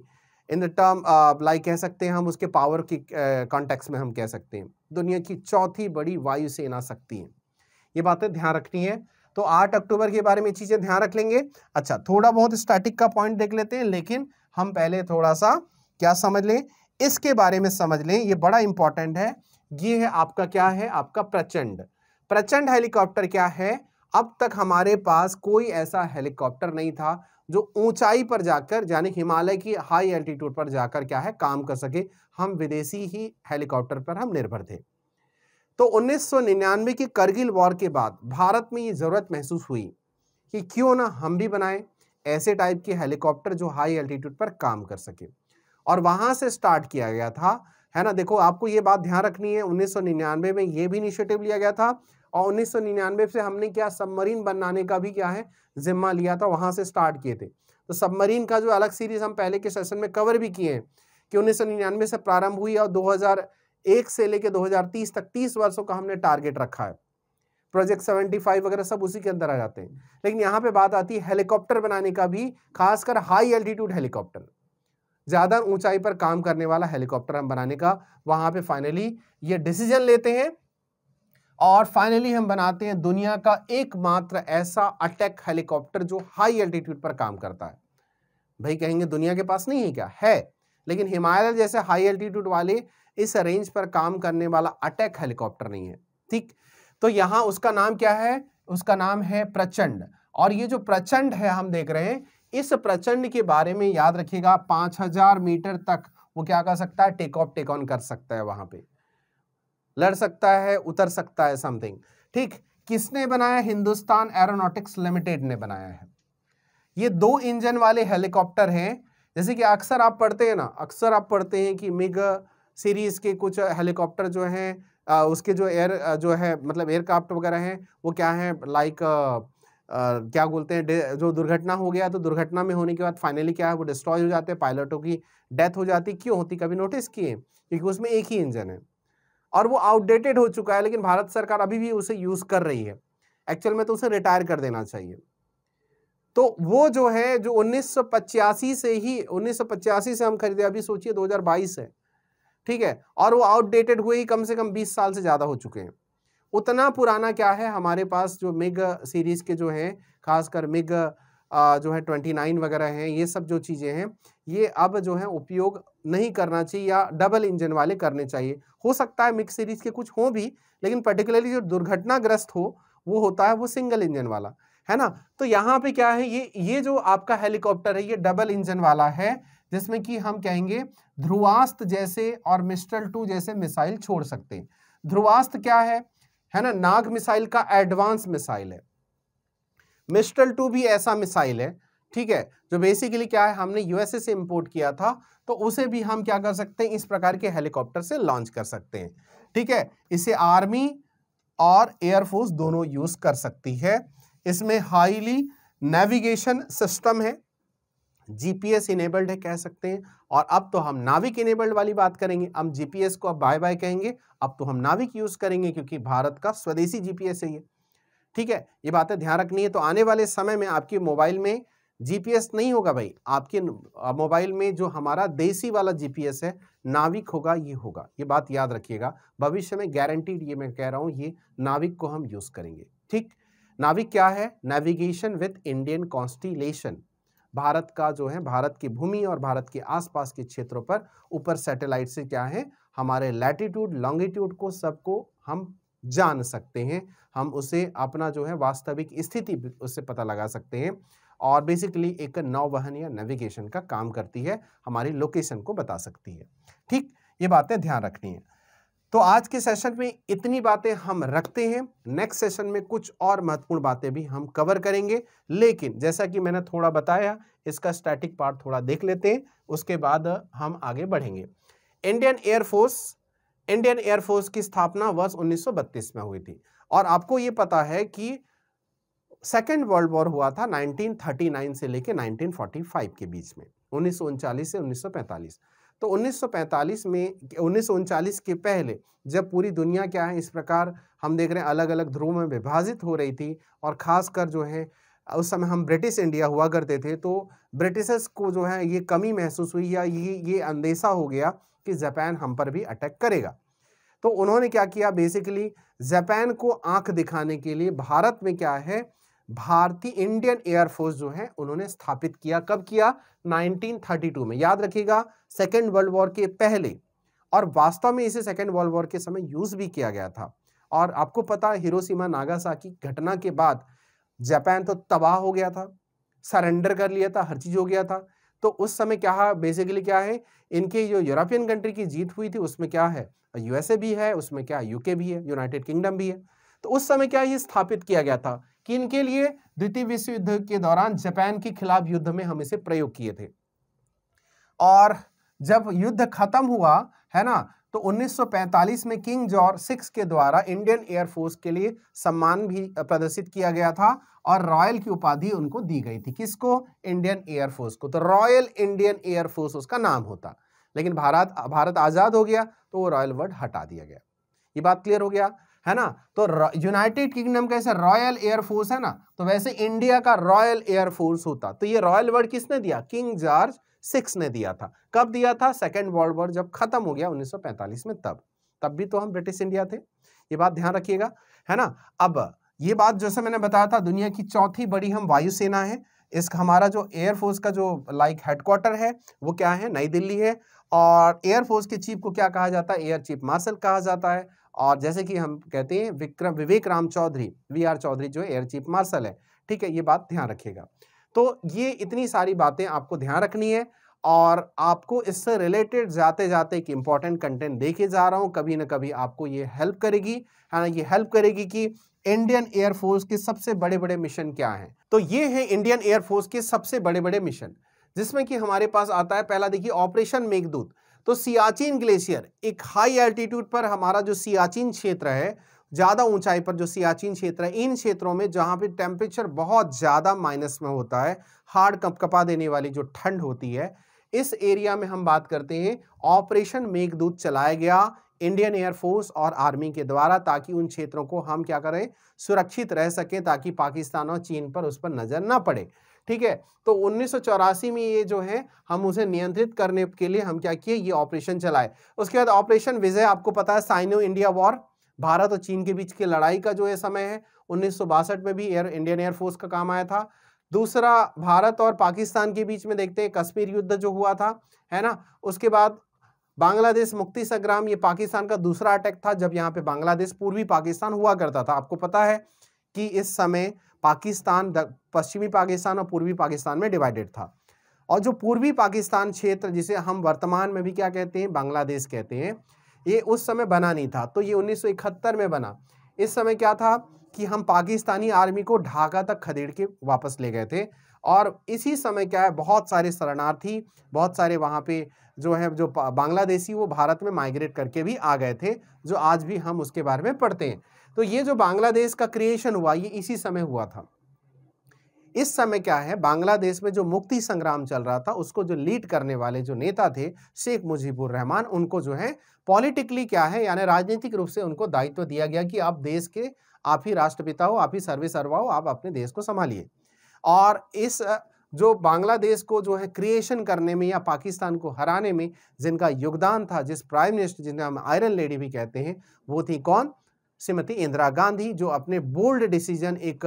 in the term like कह सकते हैं हम उसके पावर की कॉन्टेक्स uh, में हम कह सकते हैं दुनिया की चौथी बड़ी वायुसेना शक्ति है ये बातें ध्यान रखनी है तो 8 अक्टूबर के बारे में चीज़ें ध्यान रख लेंगे अच्छा थोड़ा बहुत स्टैटिक का पॉइंट देख लेते हैं लेकिन हम पहले थोड़ा सा क्या समझ लें इसके बारे में समझ लें ये बड़ा इंपॉर्टेंट है ये है आपका क्या है आपका प्रचंड प्रचंड हेलीकॉप्टर क्या है अब तक हमारे पास कोई ऐसा हेलीकॉप्टर नहीं था जो ऊंचाई पर जाकर यानी हिमालय की हाई एल्टीट्यूड पर जाकर क्या है काम कर सके हम विदेशी ही हेलीकॉप्टर पर हम निर्भर थे तो 1999 की करगिल वॉर के बाद भारत में ये ज़रूरत महसूस हुई कि क्यों ना हम भी बनाएं ऐसे टाइप के हेलीकॉप्टर जो हाई एल्टीट्यूड पर काम कर सके और वहां से स्टार्ट किया गया था है ना देखो आपको ये बात ध्यान रखनी है 1999 में ये भी इनिशिएटिव लिया गया था और 1999 से हमने क्या सबमरीन बनाने का भी क्या है जिम्मा लिया था वहां से स्टार्ट किए थे तो सबमरीन का जो अलग सीरीज हम पहले के सेशन में कवर भी किए हैं कि 1999 से प्रारंभ हुई और 2001 से लेकर 2030 तक 30 वर्षों का हमने टारगेट रखा है प्रोजेक्ट 75 वगैरह सब उसी के अंदर आ जाते हैं लेकिन यहाँ पे बात आती है हेलीकॉप्टर बनाने का भी खासकर हाई एल्टीट्यूड हेलीकॉप्टर ज़्यादा ऊंचाई पर काम करने वाला हेलीकॉप्टर हम बनाने का वहां पे फाइनली ये डिसीजन लेते हैं और फाइनली हम बनाते हैं दुनिया का एकमात्र ऐसा अटैक हेलीकॉप्टर जो हाई एल्टीट्यूड पर काम करता है भाई कहेंगे दुनिया के पास नहीं है क्या है लेकिन हिमालय जैसे हाई एल्टीट्यूड वाले इस रेंज पर काम करने वाला अटैक हेलीकॉप्टर नहीं है ठीक तो यहां उसका नाम क्या है उसका नाम है प्रचंड और ये जो प्रचंड है हम देख रहे हैं इस प्रचंड के बारे में याद रखिएगा 5000 मीटर तक वो क्या कर सकता है टेक ऑफ टेक ऑन कर सकता है वहां पे लड़ सकता है उतर सकता है समथिंग ठीक किसने बनाया हिंदुस्तान एरोनॉटिक्स लिमिटेड ने बनाया है ये दो इंजन वाले हेलीकॉप्टर हैं जैसे कि अक्सर आप पढ़ते हैं ना अक्सर आप पढ़ते हैं कि मिग सीरीज के कुछ हेलीकॉप्टर जो हैं उसके जो एयर जो है मतलब एयरक्राफ्ट वगैरह हैं वो क्या है लाइक क्या बोलते हैं जो दुर्घटना हो गया तो दुर्घटना में होने के बाद फाइनली क्या है वो डिस्ट्रॉय हो जाते हैं पायलटों की डेथ हो जाती क्यों होती कभी नोटिस किए क्योंकि उसमें एक ही इंजन है और वो आउटडेटेड हो चुका है लेकिन भारत सरकार अभी भी उसे यूज़ कर रही है एक्चुअल में तो उसे रिटायर कर देना चाहिए तो वो जो है जो उन्नीस से ही उन्नीस से हम खरीदे अभी सोचिए दो है ठीक है और वो आउटडेटेड हुए ही कम से कम 20 साल से ज़्यादा हो चुके हैं उतना पुराना क्या है हमारे पास जो मिग सीरीज़ के जो है खासकर मिग जो है ट्वेंटी नाइन वगैरह हैं ये सब जो चीज़ें हैं ये अब जो है उपयोग नहीं करना चाहिए या डबल इंजन वाले करने चाहिए हो सकता है मिक्स सीरीज के कुछ हो भी लेकिन पर्टिकुलरली जो दुर्घटनाग्रस्त हो वो होता है वो सिंगल इंजन वाला है ना तो यहाँ पे क्या है ये ये जो आपका हेलीकॉप्टर है ये डबल इंजन वाला है जिसमें कि हम कहेंगे ध्रुवास्त जैसे और मिस्टल टू जैसे मिसाइल छोड़ सकते हैं ध्रुवास्त क्या है है ना नाग मिसाइल का एडवांस मिसाइल है मिस्टल टू भी ऐसा मिसाइल है ठीक है जो बेसिकली क्या है हमने यूएसए से इंपोर्ट किया था तो उसे भी हम क्या कर सकते हैं इस प्रकार के हेलीकॉप्टर से लॉन्च कर सकते हैं ठीक है इसे आर्मी और एयरफोर्स दोनों यूज़ कर सकती है इसमें हाईली नेविगेशन सिस्टम है जीपीएस इनेबल्ड है कह सकते हैं और अब तो हम नाविक इनेबल्ड वाली बात करेंगे हम जीपीएस को अब बाय बाय कहेंगे अब तो हम नाविक यूज़ करेंगे क्योंकि भारत का स्वदेशी जीपीएस है ये ठीक है ये बातें ध्यान रखनी है तो आने वाले समय में आपके मोबाइल में जीपीएस नहीं होगा भाई आपके मोबाइल में जो हमारा देसी वाला जीपीएस है नाविक होगा ये होगा ये बात याद रखिएगा भविष्य में गारंटीड ये मैं कह रहा हूँ ये नाविक को हम यूज़ करेंगे ठीक नाविक क्या है navigation with Indian constellation Bharat का जो है भारत की भूमि और भारत के आसपास के क्षेत्रों पर ऊपर सैटेलाइट से क्या है हमारे लैटिट्यूड लॉन्गिट्यूड को सबको हम जान सकते हैं हम उसे अपना जो है वास्तविक स्थिति उससे पता लगा सकते हैं और बेसिकली एक नौवहन या नेविगेशन का काम करती है हमारी लोकेशन को बता सकती है ठीक ये बातें ध्यान रखनी है तो आज के सेशन में इतनी बातें हम रखते हैं नेक्स्ट सेशन में कुछ और महत्वपूर्ण बातें भी हम कवर करेंगे लेकिन जैसा कि मैंने थोड़ा बताया इसका स्टैटिक पार्ट थोड़ा देख लेते हैं उसके बाद हम आगे बढ़ेंगे इंडियन एयरफोर्स इंडियन एयरफोर्स की स्थापना वर्ष 1932 में हुई थी और आपको ये पता है कि सेकेंड वर्ल्ड वॉर हुआ था 1939 से लेकर 1945 के बीच में उन्नीस से 1945 तो 1945 में उन्नीस के पहले जब पूरी दुनिया क्या है इस प्रकार हम देख रहे हैं अलग अलग ध्रुव में विभाजित हो रही थी और ख़ासकर जो है उस समय हम ब्रिटिश इंडिया हुआ करते थे तो ब्रिटिशर्स को जो है ये कमी महसूस हुई या ये ये अंदेशा हो गया कि जापान हम पर भी अटैक करेगा तो उन्होंने क्या किया बेसिकली जापान को आंख दिखाने के लिए भारत में क्या है भारतीय इंडियन एयरफोर्स जो है उन्होंने स्थापित किया कब किया 1932 में याद रखिएगा सेकेंड वर्ल्ड वॉर के पहले और वास्तव में इसे सेकेंड वर्ल्ड वॉर के समय यूज़ भी किया गया था और आपको पता हिरोशिमा की घटना के बाद जापान तो तबाह हो गया था सरेंडर कर लिया था हर चीज़ हो गया था तो उस समय क्या बेसिकली क्या है इनकी जो यूरोपियन कंट्री की जीत हुई थी उसमें क्या है यूएसए भी है उसमें क्या यूके भी है यूनाइटेड किंगडम भी है तो उस समय क्या ये स्थापित किया गया था कि इनके लिए द्वितीय विश्व युद्ध के दौरान जापान के खिलाफ युद्ध में हम इसे प्रयोग किए थे और जब युद्ध खत्म हुआ है ना तो 1945 में किंग जॉर्ज सिक्स के द्वारा इंडियन एयरफोर्स के लिए सम्मान भी प्रदर्शित किया गया था और रॉयल की उपाधि उनको दी गई थी किसको इंडियन एयरफोर्स को तो रॉयल इंडियन एयरफोर्स उसका नाम होता लेकिन भारत भारत आज़ाद हो गया तो वो रॉयल वर्ड हटा दिया गया ये बात क्लियर हो गया है ना तो यूनाइटेड किंगडम कैसे रॉयल एयरफोर्स है ना तो वैसे इंडिया का रॉयल एयरफोर्स होता तो ये रॉयल वर्ड किसने दिया किंग जॉर्ज सिक्स ने दिया था कब दिया था सेकेंड वर्ल्ड वॉर जब खत्म हो गया 1945 में तब तब भी तो हम ब्रिटिश इंडिया थे ये बात ध्यान रखिएगा है ना अब ये बात जैसे मैंने बताया था दुनिया की चौथी बड़ी हम वायुसेना है इस हमारा जो एयरफोर्स का जो लाइक हेडक्वार्टर है वो क्या है नई दिल्ली है और एयरफोर्स के चीफ को क्या कहा जाता है एयर चीफ मार्शल कहा जाता है और जैसे कि हम कहते हैं विक्रम विवेक राम चौधरी वी आर चौधरी जो एयर चीफ मार्शल है ठीक है ये बात ध्यान रखिएगा तो ये इतनी सारी बातें आपको ध्यान रखनी है और आपको इससे रिलेटेड जाते जाते एक इम्पॉर्टेंट कंटेंट देखे जा रहा हूँ कभी ना कभी आपको ये हेल्प करेगी है हाँ, ना ये हेल्प करेगी कि इंडियन एयरफोर्स के सबसे बड़े बड़े मिशन क्या हैं तो ये है इंडियन एयरफोर्स के सबसे बड़े बड़े मिशन जिसमें कि हमारे पास आता है पहला देखिए ऑपरेशन मेघदूत तो सियाचिन ग्लेशियर एक हाई एल्टीट्यूड पर हमारा जो सियाचिन क्षेत्र है ज़्यादा ऊंचाई पर जो सियाचिन क्षेत्र है इन क्षेत्रों में जहाँ पे टेम्परेचर बहुत ज़्यादा माइनस में होता है हार्ड कपकपा देने वाली जो ठंड होती है इस एरिया में हम बात करते हैं ऑपरेशन मेघदूत चलाया गया इंडियन एयरफोर्स और आर्मी के द्वारा ताकि उन क्षेत्रों को हम क्या करें सुरक्षित रह सकें ताकि पाकिस्तान और चीन पर उस पर नज़र ना पड़े ठीक है तो उन्नीस में ये जो है हम उसे नियंत्रित करने के लिए हम क्या किए ये ऑपरेशन चलाए उसके बाद ऑपरेशन विजय आपको पता है साइनो इंडिया वॉर भारत और चीन के बीच की लड़ाई का जो ये समय है उन्नीस में भी एयर इंडियन एयरफोर्स का काम आया था दूसरा भारत और पाकिस्तान के बीच में देखते हैं कश्मीर युद्ध जो हुआ था है ना उसके बाद बांग्लादेश मुक्ति संग्राम ये पाकिस्तान का दूसरा अटैक था जब यहाँ पे बांग्लादेश पूर्वी पाकिस्तान हुआ करता था आपको पता है कि इस समय पाकिस्तान पश्चिमी पाकिस्तान और पूर्वी पाकिस्तान में डिवाइडेड था और जो पूर्वी पाकिस्तान क्षेत्र जिसे हम वर्तमान में भी क्या कहते हैं बांग्लादेश कहते हैं ये उस समय बना नहीं था तो ये 1971 में बना इस समय क्या था कि हम पाकिस्तानी आर्मी को ढाका तक खदेड़ के वापस ले गए थे और इसी समय क्या है बहुत सारे शरणार्थी बहुत सारे वहाँ पे जो है जो बांग्लादेशी वो भारत में माइग्रेट करके भी आ गए थे जो आज भी हम उसके बारे में पढ़ते हैं तो ये जो बांग्लादेश का क्रिएशन हुआ ये इसी समय हुआ था इस समय क्या है बांग्लादेश में जो मुक्ति संग्राम चल रहा था उसको जो लीड करने वाले जो नेता थे शेख मुजीबुर रहमान उनको जो है पॉलिटिकली क्या है यानी राजनीतिक रूप से उनको दायित्व दिया गया कि आप देश के आप ही राष्ट्रपिता हो आप ही सर्विस हो आप अपने देश को संभालिए और इस जो बांग्लादेश को जो है क्रिएशन करने में या पाकिस्तान को हराने में जिनका योगदान था जिस प्राइम मिनिस्टर जिन्हें हम आयरन लेडी भी कहते हैं वो थी कौन श्रीमती इंदिरा गांधी जो अपने बोल्ड डिसीजन एक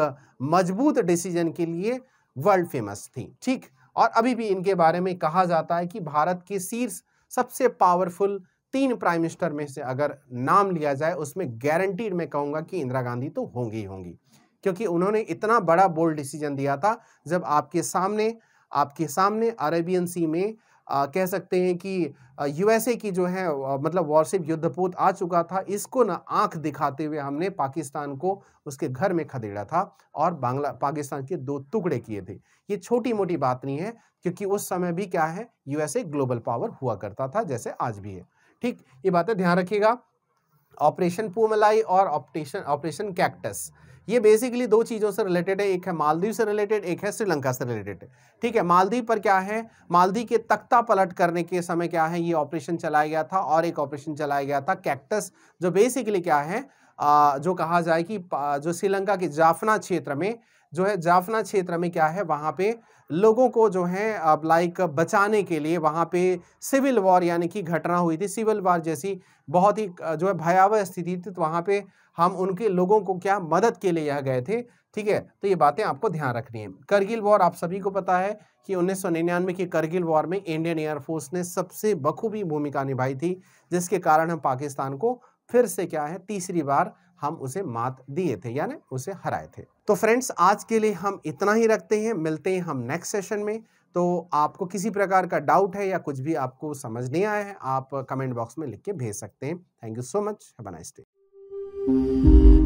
मजबूत डिसीजन के लिए वर्ल्ड फेमस थी ठीक और अभी भी इनके बारे में कहा जाता है कि भारत के शीर्ष सबसे पावरफुल तीन प्राइम मिनिस्टर में से अगर नाम लिया जाए उसमें गारंटीड मैं कहूंगा कि इंदिरा गांधी तो होंगी ही होंगी क्योंकि उन्होंने इतना बड़ा बोल्ड डिसीजन दिया था जब आपके सामने आपके सामने अरेबियन सी में आ, कह सकते हैं कि यूएसए की जो है मतलब वॉरशिप युद्धपोत आ चुका था इसको ना आंख दिखाते हुए हमने पाकिस्तान को उसके घर में खदेड़ा था और बांग्ला पाकिस्तान के दो टुकड़े किए थे ये छोटी मोटी बात नहीं है क्योंकि उस समय भी क्या है यूएसए ग्लोबल पावर हुआ करता था जैसे आज भी है ठीक ये बातें ध्यान रखिएगा ऑपरेशन पूमलाई और ऑपरेशन ऑपरेशन कैक्टस ये बेसिकली दो चीज़ों से रिलेटेड है एक है मालदीव से रिलेटेड एक है श्रीलंका से रिलेटेड ठीक है मालदीव पर क्या है मालदीव के तख्ता पलट करने के समय क्या है ये ऑपरेशन चलाया गया था और एक ऑपरेशन चलाया गया था कैक्टस जो बेसिकली क्या है आ, जो कहा जाए कि जो श्रीलंका के जाफना क्षेत्र में जो है जाफना क्षेत्र में क्या है वहाँ पे लोगों को जो है अब लाइक बचाने के लिए वहाँ पे सिविल वॉर यानी कि घटना हुई थी सिविल वॉर जैसी बहुत ही जो है भयावह स्थिति थी तो वहाँ पे हम उनके लोगों को क्या मदद के लिए यह गए थे ठीक है तो ये बातें आपको ध्यान रखनी है करगिल वॉर आप सभी को पता है कि 1999 की करगिल वॉर में इंडियन एयरफोर्स ने सबसे बखूबी भूमिका निभाई थी जिसके कारण हम पाकिस्तान को फिर से क्या है तीसरी बार हम उसे मात दिए थे यानी उसे हराए थे तो फ्रेंड्स आज के लिए हम इतना ही रखते हैं मिलते हैं हम नेक्स्ट सेशन में तो आपको किसी प्रकार का डाउट है या कुछ भी आपको समझ नहीं आया है आप कमेंट बॉक्स में लिख के भेज सकते हैं thank you so much have nice day Thank you.